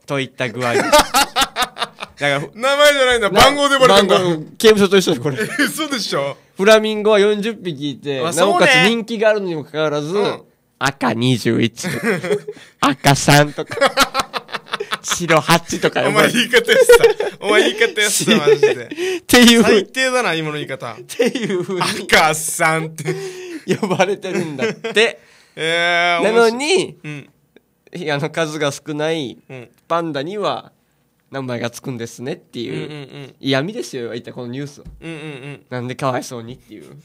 といった具合ですだから名前じゃないんだ番号でばれたんだ刑務所と一緒でこれう でしょフラミンゴは40匹いて、まあなおかつ人気があるのにもかかわらず、ん赤21、赤3 とか、白8とかお前言い方やつさ。お前言い方やつさ、マジで。っていうふうに、最低だな、今の言い方。ていうふうに赤3って。呼ばれてるんだって。えー、なのに、うん。あの数が少ないパンダには名前がつくんですねっていう,、嫌味ですよ一体このニュースなんでかわいそうにっていう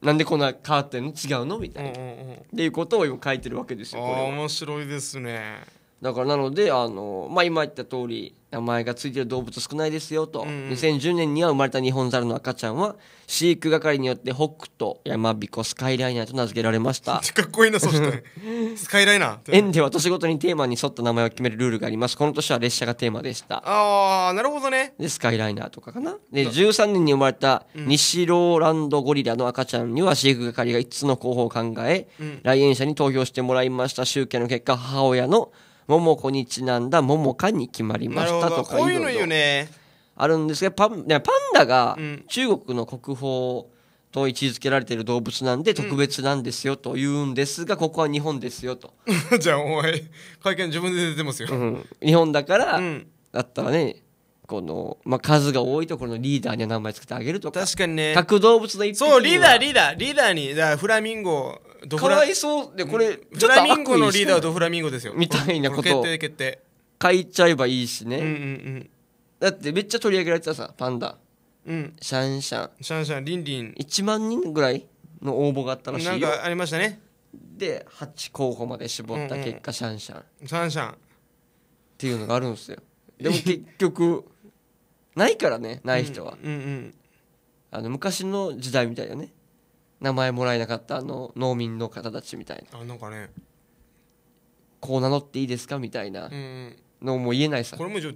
なんでこんな変わってんの違うのみたいな、っていうことを今書いてるわけですよこれ面白いですねだからなのであの、まあ、今言った通り名前が付いてる動物少ないですよと、うんうん、2010年には生まれたニホンザルの赤ちゃんは飼育係によって北斗やまびこスカイライナーと名付けられました かっこいいなそして スカイライナー園では年ごとにテーマに沿った名前を決めるルールがありますこの年は列車がテーマでしたああなるほどねでスカイライナーとかかなで13年に生まれた西ローランドゴリラの赤ちゃんには飼育係が5つの候補を考え、うん、来園者に投票してもらいました集計の結果母親の「桃子にちなんだ桃花に決まりましたとかこういうのよねあるんですけどパンパンダが中国の国宝と位置づけられている動物なんで特別なんですよと言うんですがここは日本ですよと じゃあお前会見自分で出てますよ、うん、日本だから、うん、だったらねこの、まあ、数が多いところのリーダーには名前つけてあげるとか確かにね各動物の一匹そうリーダーリーダーリーダーにだフラミンゴかわいそうでこれフラミンゴのリーダーはドフラミンゴですよみたいなことを書いちゃえばいいしね、うんうん、だってめっちゃ取り上げられてたさパンダ、うん、シャンシャンシャンシャンリンリン1万人ぐらいの応募があったらしいよなんかありましたねで8候補まで絞った結果、シャンシャンシャンシャンっていうのがあるんですよでも結局 ないからねない人は、うんうんうん、あの昔の時代みたいよね名前もらえなかったあの農民の方たちみたいなあなんかねこう名乗っていいですかみたいなうんのも言えないさこれもじゃ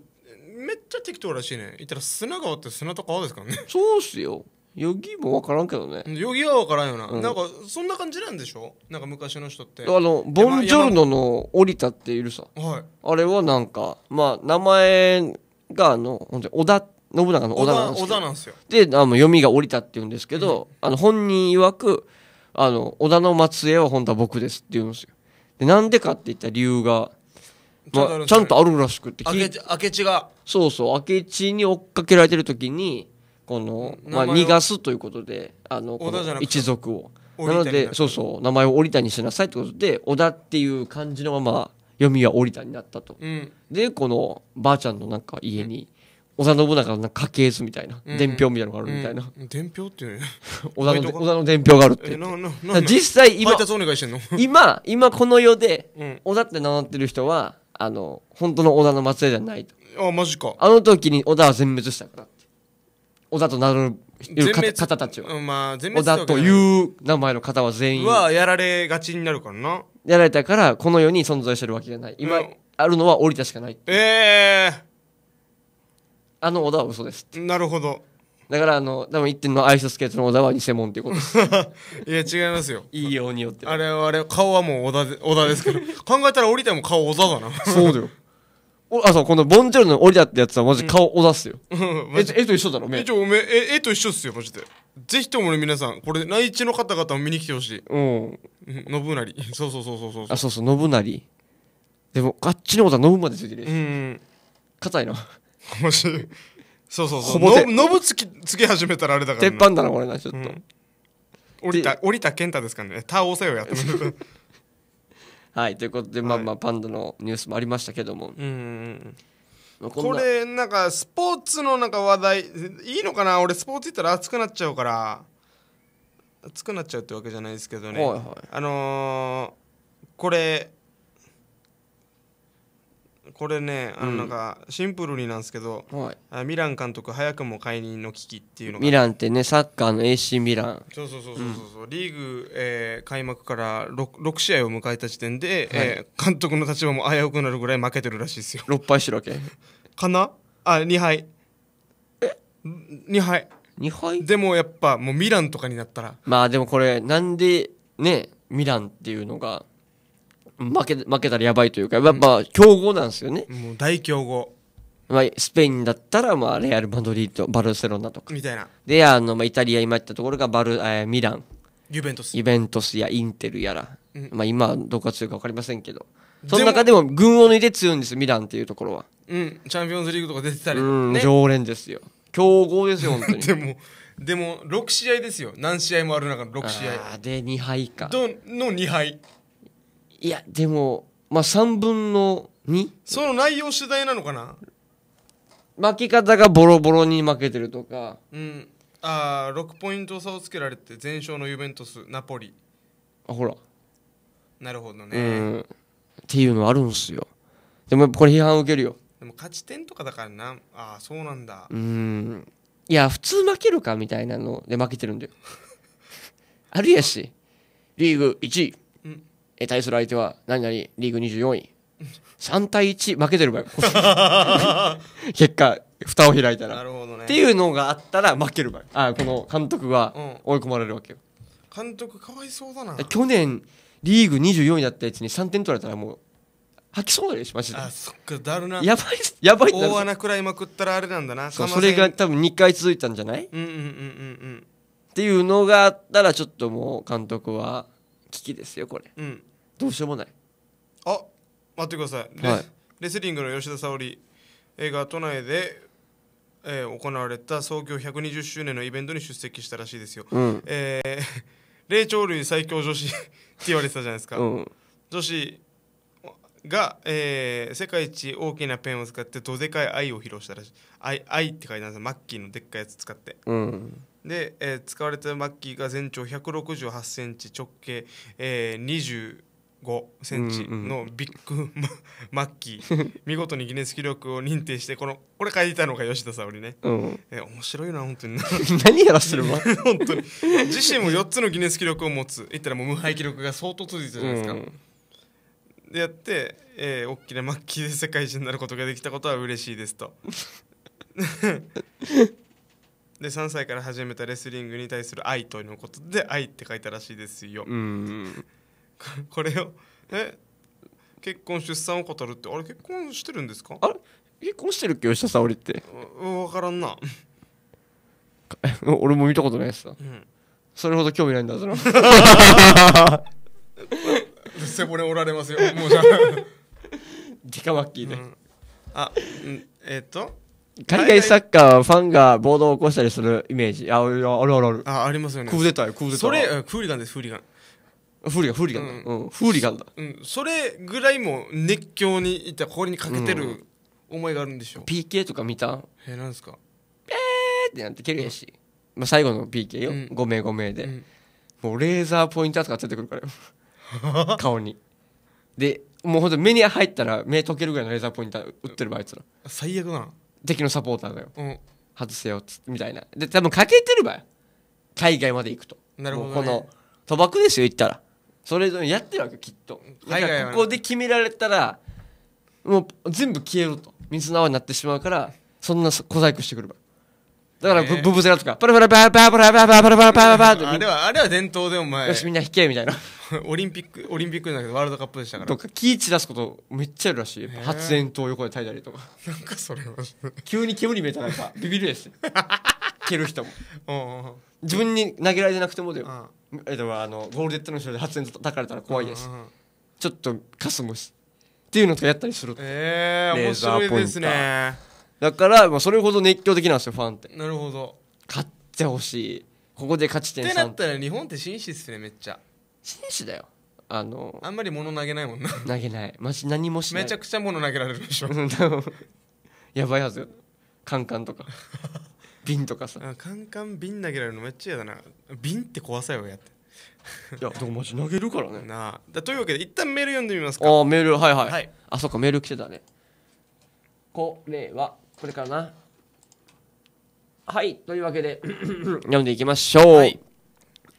めっちゃ適当らしいね言ったら砂川って砂と川ですからね そうっすよヨギも分からんけどねよぎは分からんよな、うんなんかそんな感じなんでしょなんか昔の人ってあのボンジョルノの降りたっているさいあれはなんかまあ名前があの本当に小田信長の織田なんですなんすよであの読みが降りたっていうんですけど、うん、あの本人曰くあの織田の末裔は本当は僕ですって言うんですよでなんでかって言った理由が、まあ、ちゃんとあるらしくて明智明智がそうそう明智に追っかけられてる時にこの、まあ、逃がすということであのこの一族をなのでそうそう名前を織田にしなさいってことで織田っていう感じのまま読みは織田になったと、うん、でこのばあちゃんのなんか家に、うん織田信長の家系図みたいな、うん、伝票みたいなのがあるみたいな、うん、伝票っていうね織田の織田 の伝票があるって実際今 今今この世で、織田って名乗ってる人はあの本当の織田の末裔じゃないとあマジかあの時に織田は全滅したからって織田と名乗る方たちは、まあ、織田という名前の方は全員はやられがちになるからなやられたからこの世に存在してるわけじゃない今、あるのは降りたしかないええーあの小田は嘘ですってなるほどだからあの多分一点のアイススケートの小田は偽物っていうことです いや違いますよいいようによってあれはあれ顔はもう小田で小田ですけど考えたら降りても顔小田だなそうだよおあそうこのボンジョルの降りだってやつはマジ顔小田っすよ、うえ絵と一緒だろ目えちょおめえ絵と一緒っすよマジでぜひともね皆さんこれ内地の方々も見に来てほしいうん信成そうそうそうそうそうあそうそう信成でもあっちの小田信までついてるううん硬いなもしそうそうそうほぼ手のぶつきつけ始めたらあれだから鉄板だなこれなちょっと、うん降りた降りた健太ですかねタオ倒せよやって はいということでまあまあパンダのニュースもありましたけども、うんうんんここれなんかスポーツのなんか話題いいのかな俺スポーツ行ったら熱くなっちゃうから熱くなっちゃうってわけじゃないですけどね、はいはいあのーこれこれねあのなんかシンプルになんですけど、はいあミラン監督早くも解任の危機っていうのがミランってねサッカーの AC ミランそうそうそうそうそう、リーグ、えー、開幕から 6, 6試合を迎えた時点で、えー監督の立場も危うくなるぐらい負けてるらしいですよ6敗してるわけかなあ2敗え2敗2敗でもやっぱもうミランとかになったらまあでもこれなんでねミランっていうのが負け負けたらやばいというか、やっぱ強豪なんですよね。もう大強豪。まあ、スペインだったら、まあ、レアル・マドリード、バルセロナとか。みたいな。で、あの、まあ、イタリア、今言ったところが、バル、えー、ミラン。ユベントス。ユベントスやインテルやら。うん、まあ、今、どこが強いか分かりませんけど。その中でも、群を抜いて強いんですミランっていうところは。うん、チャンピオンズリーグとか出てたり。ね、常連ですよ。強豪ですよ、本当に。でも、でも、6試合ですよ。何試合もある中の6試合。で、2敗か。の2敗。いやでもまあ3分の 2? その内容次第なのかな負け方がボロボロに負けてるとかうんああ6ポイント差をつけられて全勝のユベントスナポリあほらなるほどね、うんっていうのあるんすよでもこれ批判を受けるよでも勝ち点とかだからなああそうなんだうんいや普通負けるかみたいなので負けてるんだよ あるやしリーグ1位え対する相手は何々リーグ24位3対1負けてる場合 結果蓋を開いたらなるほど、ね、っていうのがあったら負ける場合あこの監督は追い込まれるわけよ、うん、監督かわいそうだな去年リーグ24位だったやつに3点取られたらもう吐きそうなでしょマジであそっかだるなやばいやばい大穴食らいまくったらあれなんだなそそれが多分2回続いたんじゃないうんうんうんうんうんっていうのがあったらちょっともう監督は危機ですよこれ、うん、どうしようもないあ待ってください、はい、レスリングの吉田沙保里映画都内で、えー、行われた創業120周年のイベントに出席したらしいですよ、うん、えー、霊長類最強女子 って言われてたじゃないですか、うん、女子が、えー、世界一大きなペンを使ってどでかい愛を披露したらしい愛愛って書いてあるんですマッキーのでっかいやつ使って、うん、で、えー、使われたマッキーが全長168センチ直径、えー、20 5センチのビッグ マッキー、見事にギネス記録を認定してこのこれ書いたのが吉田沙織ね、うん、え面白いな本当に 何やらしてるの 本当に自身も4つのギネス記録を持つ言ったらもう無敗記録が相当続いてたじゃないですか、うん、でやって、えー、大きなマッキーで世界一になることができたことは嬉しいですとで3歳から始めたレスリングに対する愛ということで愛って書いたらしいですよ、うん これをえ結婚出産を語るってあれ結婚してるんですかあれ結婚してるっけ吉田沙織って分からんな 俺も見たことないしす。うん、それほど興味ないんだそれ背骨折られますよ もうじゃあデカマッキーで、うん、あえー、っと海外サッカーファンが暴動を起こしたりするイメージああるあるあるあありますよねクーデターよクーデターそれクーリガンですクーリガンフーリガンフーリガンだ、うんフーリガンだうん、それぐらいも熱狂にいた氷にかけてる思いがあるんでしょう、PK とか見たえなんですか、えーってなって蹴るやし、まあ、最後の PK よ、うん5名5名で、うんもうレーザーポインターとか出てくるからよ 顔にでもうほんと目に入ったら目溶けるぐらいのレーザーポインター打ってるばあいつら最悪だな敵のサポーターだようん外せよっつってみたいなで多分かけてるばよ海外まで行くとなるほどねこの賭博ですよ言ったらそれぞれやってるわけきっとだはからここで決められたらもう全部消えろと水の泡になってしまうからそんな小細工してくるかだからへえブブブゼラとかパラパラパラパラパラパラパラパラパラパラパラあってれはあれは伝統でお前よしみんな引けみたいなオリンピックオリンピックじゃなくてワールドカップでしたからとか気散出すことめっちゃあるらしい発煙筒横で炊いたりとかなんかそれは急に煙見えたらなんビビるやつ蹴る人もうんうんうん自分に投げられてなくてもだよ、えでとあのゴールデッドの人で発煙たかれたら怖いやちょっとかすもしっていうのとやったりするええー、面白いですねだから、まあ、それほど熱狂的なんですよファンってなるほど勝ってほしいここで勝ち点3ってなったら日本って紳士っすねめっちゃ紳士だよあのあんまり物投げないもんな投げないマジ何もしないめちゃくちゃ物投げられるでしょやばいはずよカンカンとか瓶とかさカンカン瓶投げられるのめっちゃ嫌だな瓶って怖さよやっていやでもマジ投げるからね なあというわけで一旦メール読んでみますかああメールはいはい、はい、あそっかメール来てたねこれはこれかなはいというわけで 読んでいきましょう、はい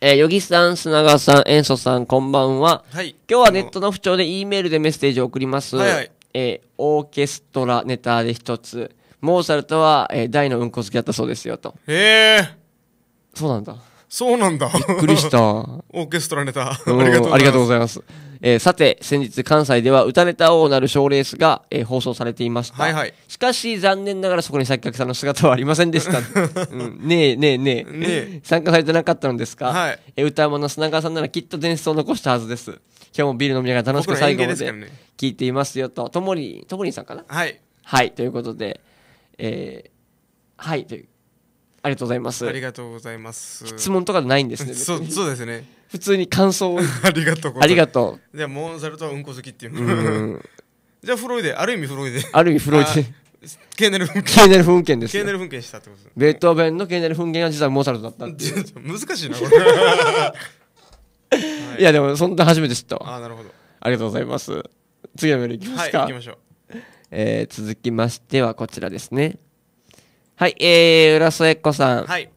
えー、よぎさん、砂川さん、塩素さん、こんばんは。はい。今日はネットの不調で E メールでメッセージを送ります。はい、はい、えー、オーケストラネタで一つ。モーツァルトは、えー、大のうんこ好きだったそうですよと。へえ。そうなんだ。そうなんだ。びっくりした。オーケストラネタ。ありがとうございます。えー、さて、先日関西では歌ネタ王なる賞レースが、えー、放送されていました。はいはい、しかし、残念ながらそこに作曲さんの姿はありませんでした。うん、ねえねえねえ。ねえ参加されてなかったのですか、はいえー、歌物の砂川さんならきっと伝説を残したはずです。今日もビール飲みながら楽しく最後まで聴いていますよと。ともり、ともりさんかなはい。はい、ということで。えー、はいというありがとうございますありがとうございます質問とかないんですね そうそうですね普通に感想を ありがとうありがとうじゃあモーザルトはうんこ好きっていう、う じゃあフロイデある意味フロイデある意味フロイデケーネル噴ケーネル噴剣です、ケーネル噴剣したってことベートーベンのケーネル噴剣は実はモーサルトだったってい難しいなこれ、い、いやでもそんな初めて知ったわあなるほどありがとうございます次のメールいきますかはい行きましょうえー、続きましてはこちらですねはいえー、浦添子さんはい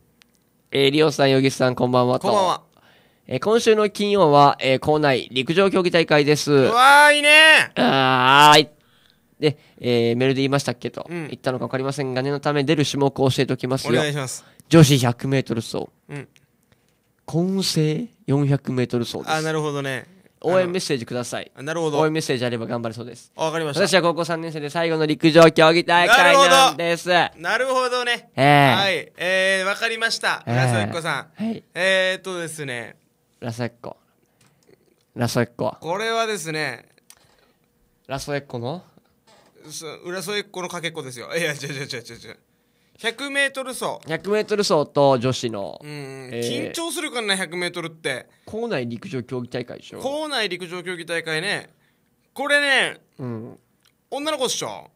えー、リオさん、ヨギさん、こんばんはこんばんは。えー、今週の金曜は、えー、校内陸上競技大会です。うわー、いいねあーい。で、えー、メールで言いましたっけと、うん、言ったのか分かりませんが、念のため出る種目を教えておきますよ。お願いします。女子100メートル走。うん。混成400メートル走です。あ、なるほどね。応援メッセージくださいなるほど応援メッセージあれば頑張れそうですわかりました私は高校3年生で最後の陸上競技大会なんですなるほどね、えー、はいえー、わかりました、ラサッコさん、はい、えー、っとですねラサッコラサッコこれはですねラサエッコの裏添えっ子のかけっこですよいや違う違う違う違う 100m 走 100m 走と女子の、えー緊張するからね 100m って校内陸上競技大会でしょ校内陸上競技大会ねこれねうん、女の子っしょ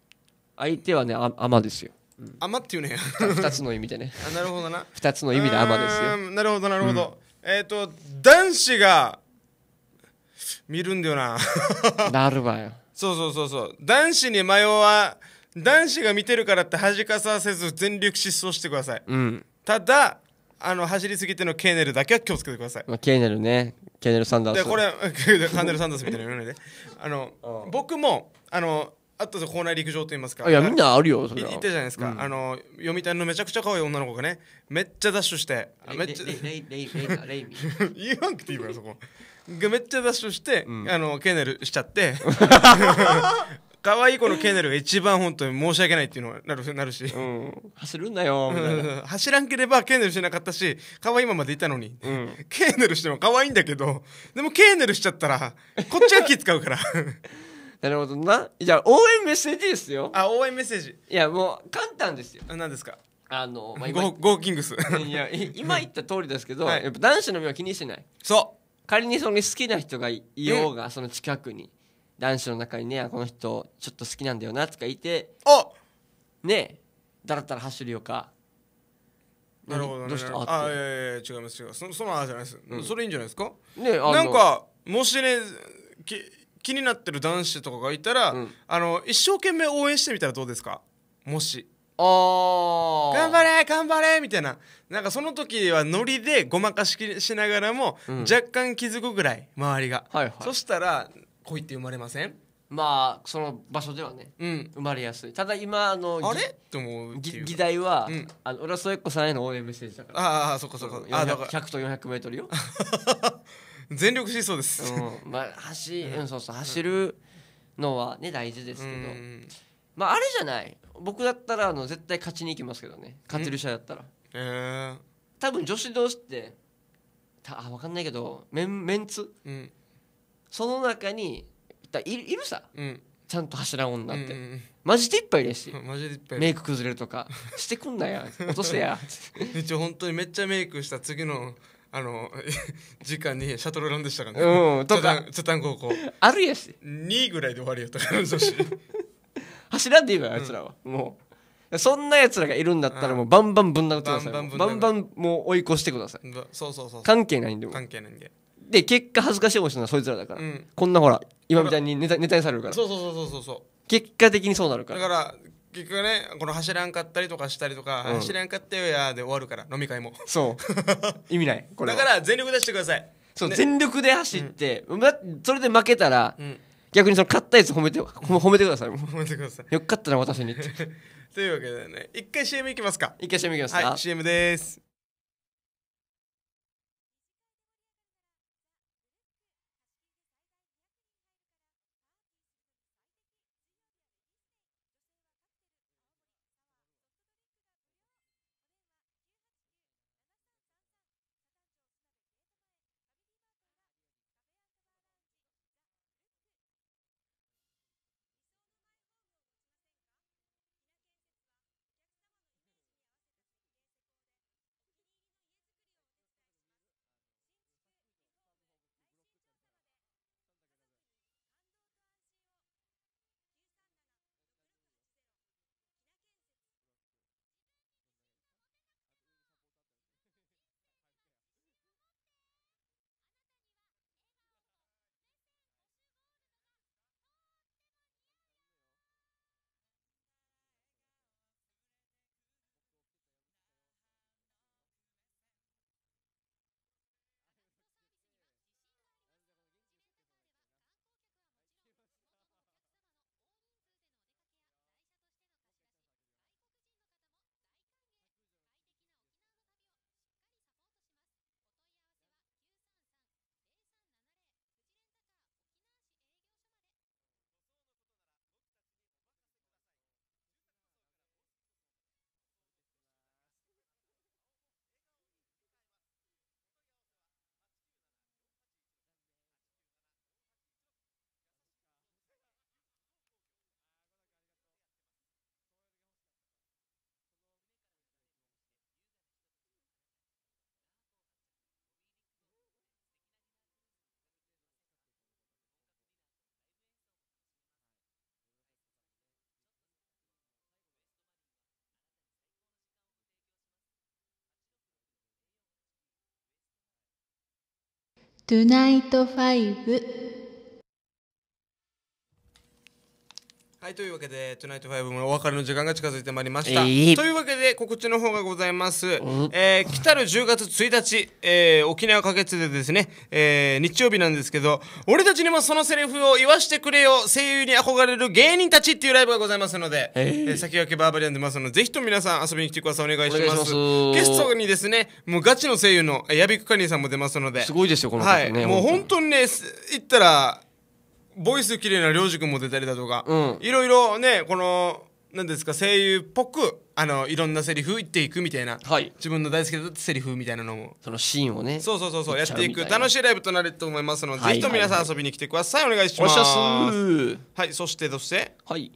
相手はねあアマですよあまっていうね2つの意味でねあなるほどな2つの意味でアマですよなるほどなるほど、えっ、と男子が見るんだよななるわよ そうそうそうそう男子に迷わ男子が見てるからって恥かさせず全力疾走してください、うん、ただあの走りすぎてのケーネルだけは気をつけてください、まあ、ケーネルねケーネル・サンダースでこれ カーネル・サンダースみたいなの言わなであの僕もあのあとで校内陸上と言いますかいやみんなあるよそれ言ったじゃないですか、うん、あの読谷のめちゃくちゃ可愛い女の子がねめっちゃダッシュしてめっちゃ言わんくていいからそこめっちゃダッシュして、うん、あのケーネルしちゃって可愛い子のケネルが一番本当に申し訳ないっていうのはなるなるし、うん、走るんだよ みたいな、走らんければケーネルしなかったし可愛いままでいたのに、うん、ケーネルしても可愛いんだけどでもケーネルしちゃったらこっちが気使うから なるほどなじゃあ応援メッセージですよあ応援メッセージいやもう簡単ですよ何ですかあの、まあゴゴーキングスいや今言った通りですけど、はい、やっぱ男子の目は気にしてないそう仮にその好きな人がいようがその近くに男子の中にねこの人ちょっと好きなんだよなとかいてあねだらだら走るよかなるほどねどうしたああいやいや違います違いますそその話じゃないです、うん、それいいんじゃないですかねあなんかもしねき気になってる男子とかがいたら、うん、あの一生懸命応援してみたらどうですかもしあ頑張れ頑張れみたいななんかその時はノリでごまかししながらも、うん、若干気づくぐらい周りが、はいはい、そしたら恋って生まれませんまあその場所ではね、うん、生まれやすいただ今あのあれと思う議題は、うん、あの俺は末子さんへの応援メッセージだからああそっかそっか,、うん、だから100と 400m よ全力疾走です、うんまあ、走,、うんそうそう走るのはね大事ですけど、まああれじゃない僕だったらあの絶対勝ちに行きますけどね勝てる者だったらええー、多分女子同士ってたあ分かんないけどメンメンツ、うんその中にいいるさ、うん、ちゃんと柱女って、うんうん、マジでいっぱいですし マジでいっぱいメイク崩れるとかしてくんなや 落とせや一応本当にめっちゃメイクした次のあの 時間にシャトルランでしたからねうんとか津高校あるやし2位ぐらいで終わりやったから女子柱でいいわあいつらは、うん、もうそんなやつらがいるんだったらもうバンバンぶん殴ってくださいバンバンもう追い越してくださいそうそうそう関係ないんで関係ないんでで結果恥ずかしい思いしたのはそいつらだから、うん、こんなほら今みたいにネタネタにされるからそうそうそうそうそう結果的にそうなるからだから結局ねこの走らんかったりとかしたりとか、うん、走らんかったよやで終わるから飲み会もそう 意味ないこれだから全力出してくださいそう、全力で走って、うん、それで負けたら、うん、逆にその勝ったやつ褒めて褒めてください褒めてくださいよかったな私に というわけでね一回 CM いきますか一回 CM いきますか、はい、CM ですトゥナイトファイブはい、というわけで、トゥナイトファイブもお別れの時間が近づいてまいりました。えーというわけで、告知の方がございます。えー、来たる10月1日、えー、沖縄か月でですね、えー、日曜日なんですけど、俺たちにもそのセリフを言わしてくれよ、声優に憧れる芸人たちっていうライブがございますので、えー先駆けバーバリアンでますので、ぜひとも皆さん遊びに来てください。お願いします。お願ゲストにですね、もうガチの声優の、えー、ヤビクカニーさんも出ますので、すごいですよ、この方ね。はい、もう本当にね、す言ったら、ボイス綺麗なじく君も出たりだとか、いろいろねこのんですか声優っぽくあのいろんなセリフ言っていくみたいな、はい、自分の大好きだったセリフみたいなのもそのシーンをねそうそうそうそうやっていく楽しいライブとなると思いますので、はい、ぜひと皆さん遊びに来てくださいお願いしますはいそしてそしてはい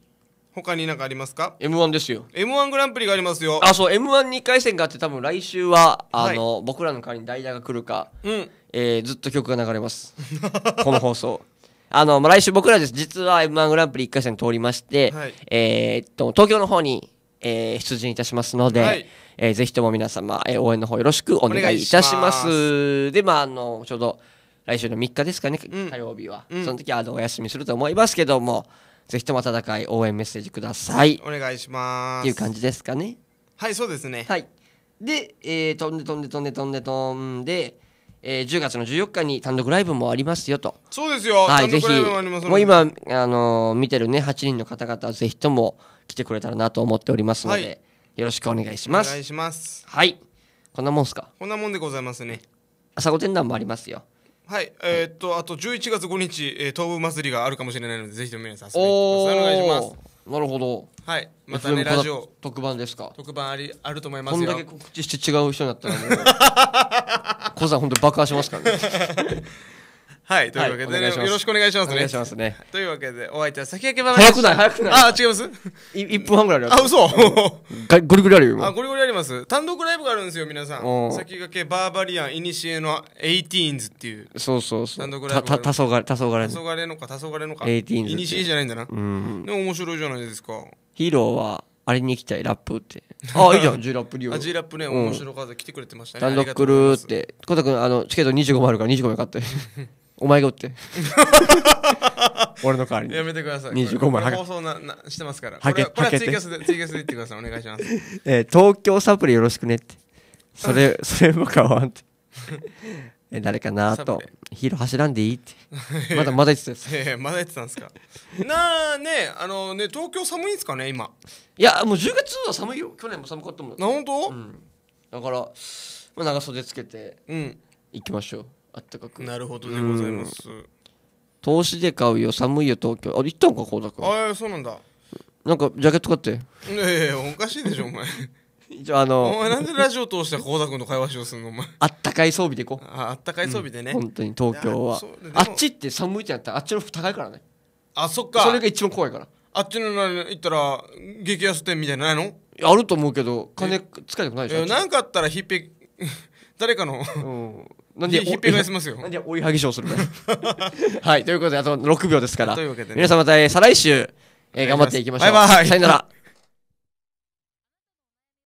他に何かありますか M1 ですよ M1 グランプリがありますよあそう M12 回戦があって多分来週はあの、はい、僕らの代わりに代打が来るか、うんえー、ずっと曲が流れますこの放送あの、まあ、来週僕らです、実は M1 グランプリ1回戦通りまして、はい、えー、っと、東京の方に、えー、出陣いたしますので、はい、えー、ぜひとも皆様、えー、応援の方よろしくお願いいたします。ますで、まあ、あの、ちょうど、来週の3日ですかね、うん、火曜日は、うん、その時はあのお休みすると思いますけども、ぜひとも戦い応援メッセージください。お願いします。っていう感じですかね。はい、そうですね。はい。で、えー、飛んで飛んで飛んで飛んで飛んで、えー、10月の14日に単独ライブもありますよとそうですよ、はい、ぜひもう今、あのー、見てるね8人の方々ぜひとも来てくれたらなと思っておりますので、はい、よろしくお願いしますお願いしますはいこんなもんすかこんなもんでございますね朝ごん覧もありますよはい、えー、っとあと11月5日、えー、東部祭りがあるかもしれないのでぜひとも皆さん遊びお願いしますなるほどはいまたねラジオ特番ですか特番ありあると思いますこんだけ告知して違う人になったらもう小 さん本当に爆破しますからね はい、というわけで、はいよろしくお願いしますね。お願いしますねというわけで、お相手は先駆け話。早くない早くないあ、違いますい1分半ぐらいあるあ、嘘がゴリゴリあるよあ、ゴリゴリあります。単独ライブがあるんですよ、皆さん。先駆けバーバリアン、イニシエのエイティーンズっていう。そうそうそう単独ライたブたそがれ、たそがれ。のか、たそがれのか、がれのか。エイティーンズってイニシエじゃないんだな。うんも面白いじゃないですか。ヒーローはあれに行きたいラップって ああいいじゃん G ラップ利用あ、G ラップね、面白かった。来てくれてましたね。単独来るっ。てコタ君、あのチケット25もあるから25もよかった お前が売って 俺の代わりにやめてください25枚放送ななしてますからはけこれはツイキャスでツイキャスで言ってくださいお願いします、えー東京サプリよろしくねってそれ それも買わんってえ誰かなとプヒーロー走らんでいいってまだまだ言ってたやつえー、まだやってたんですかなあねあのね東京寒いんですかね今いやもう10月は寒いよ去年も寒かったもんな本当、うんだから、まあ、長袖つけてうん行きましょうあったかくなるほどでございます投資で買うよ寒いよ東京あ行ったんかこうだああそうなんだなんかジャケット買っていやいやおかしいでしょお前 一応あおの前なんでラジオ通して幸田君と会話しようすんのお前 あったかい装備で行こああったかい装備でうね、本当に東京はあっちって寒いってなったらあっちの服高いからねあそっかそれが一番怖いからあっちのな行ったら激安店みたいないのあると思うけど金使いたくないでしょえなんかあったらひっぺ誰かのうんなんで、ひっぺ返しますよ。なんで、追いはぎ賞するか はい、ということで、あと6秒ですから。というわけで、ね、皆様また、え再来週、えー、頑張っていきましょう。バイバイ。さよなら。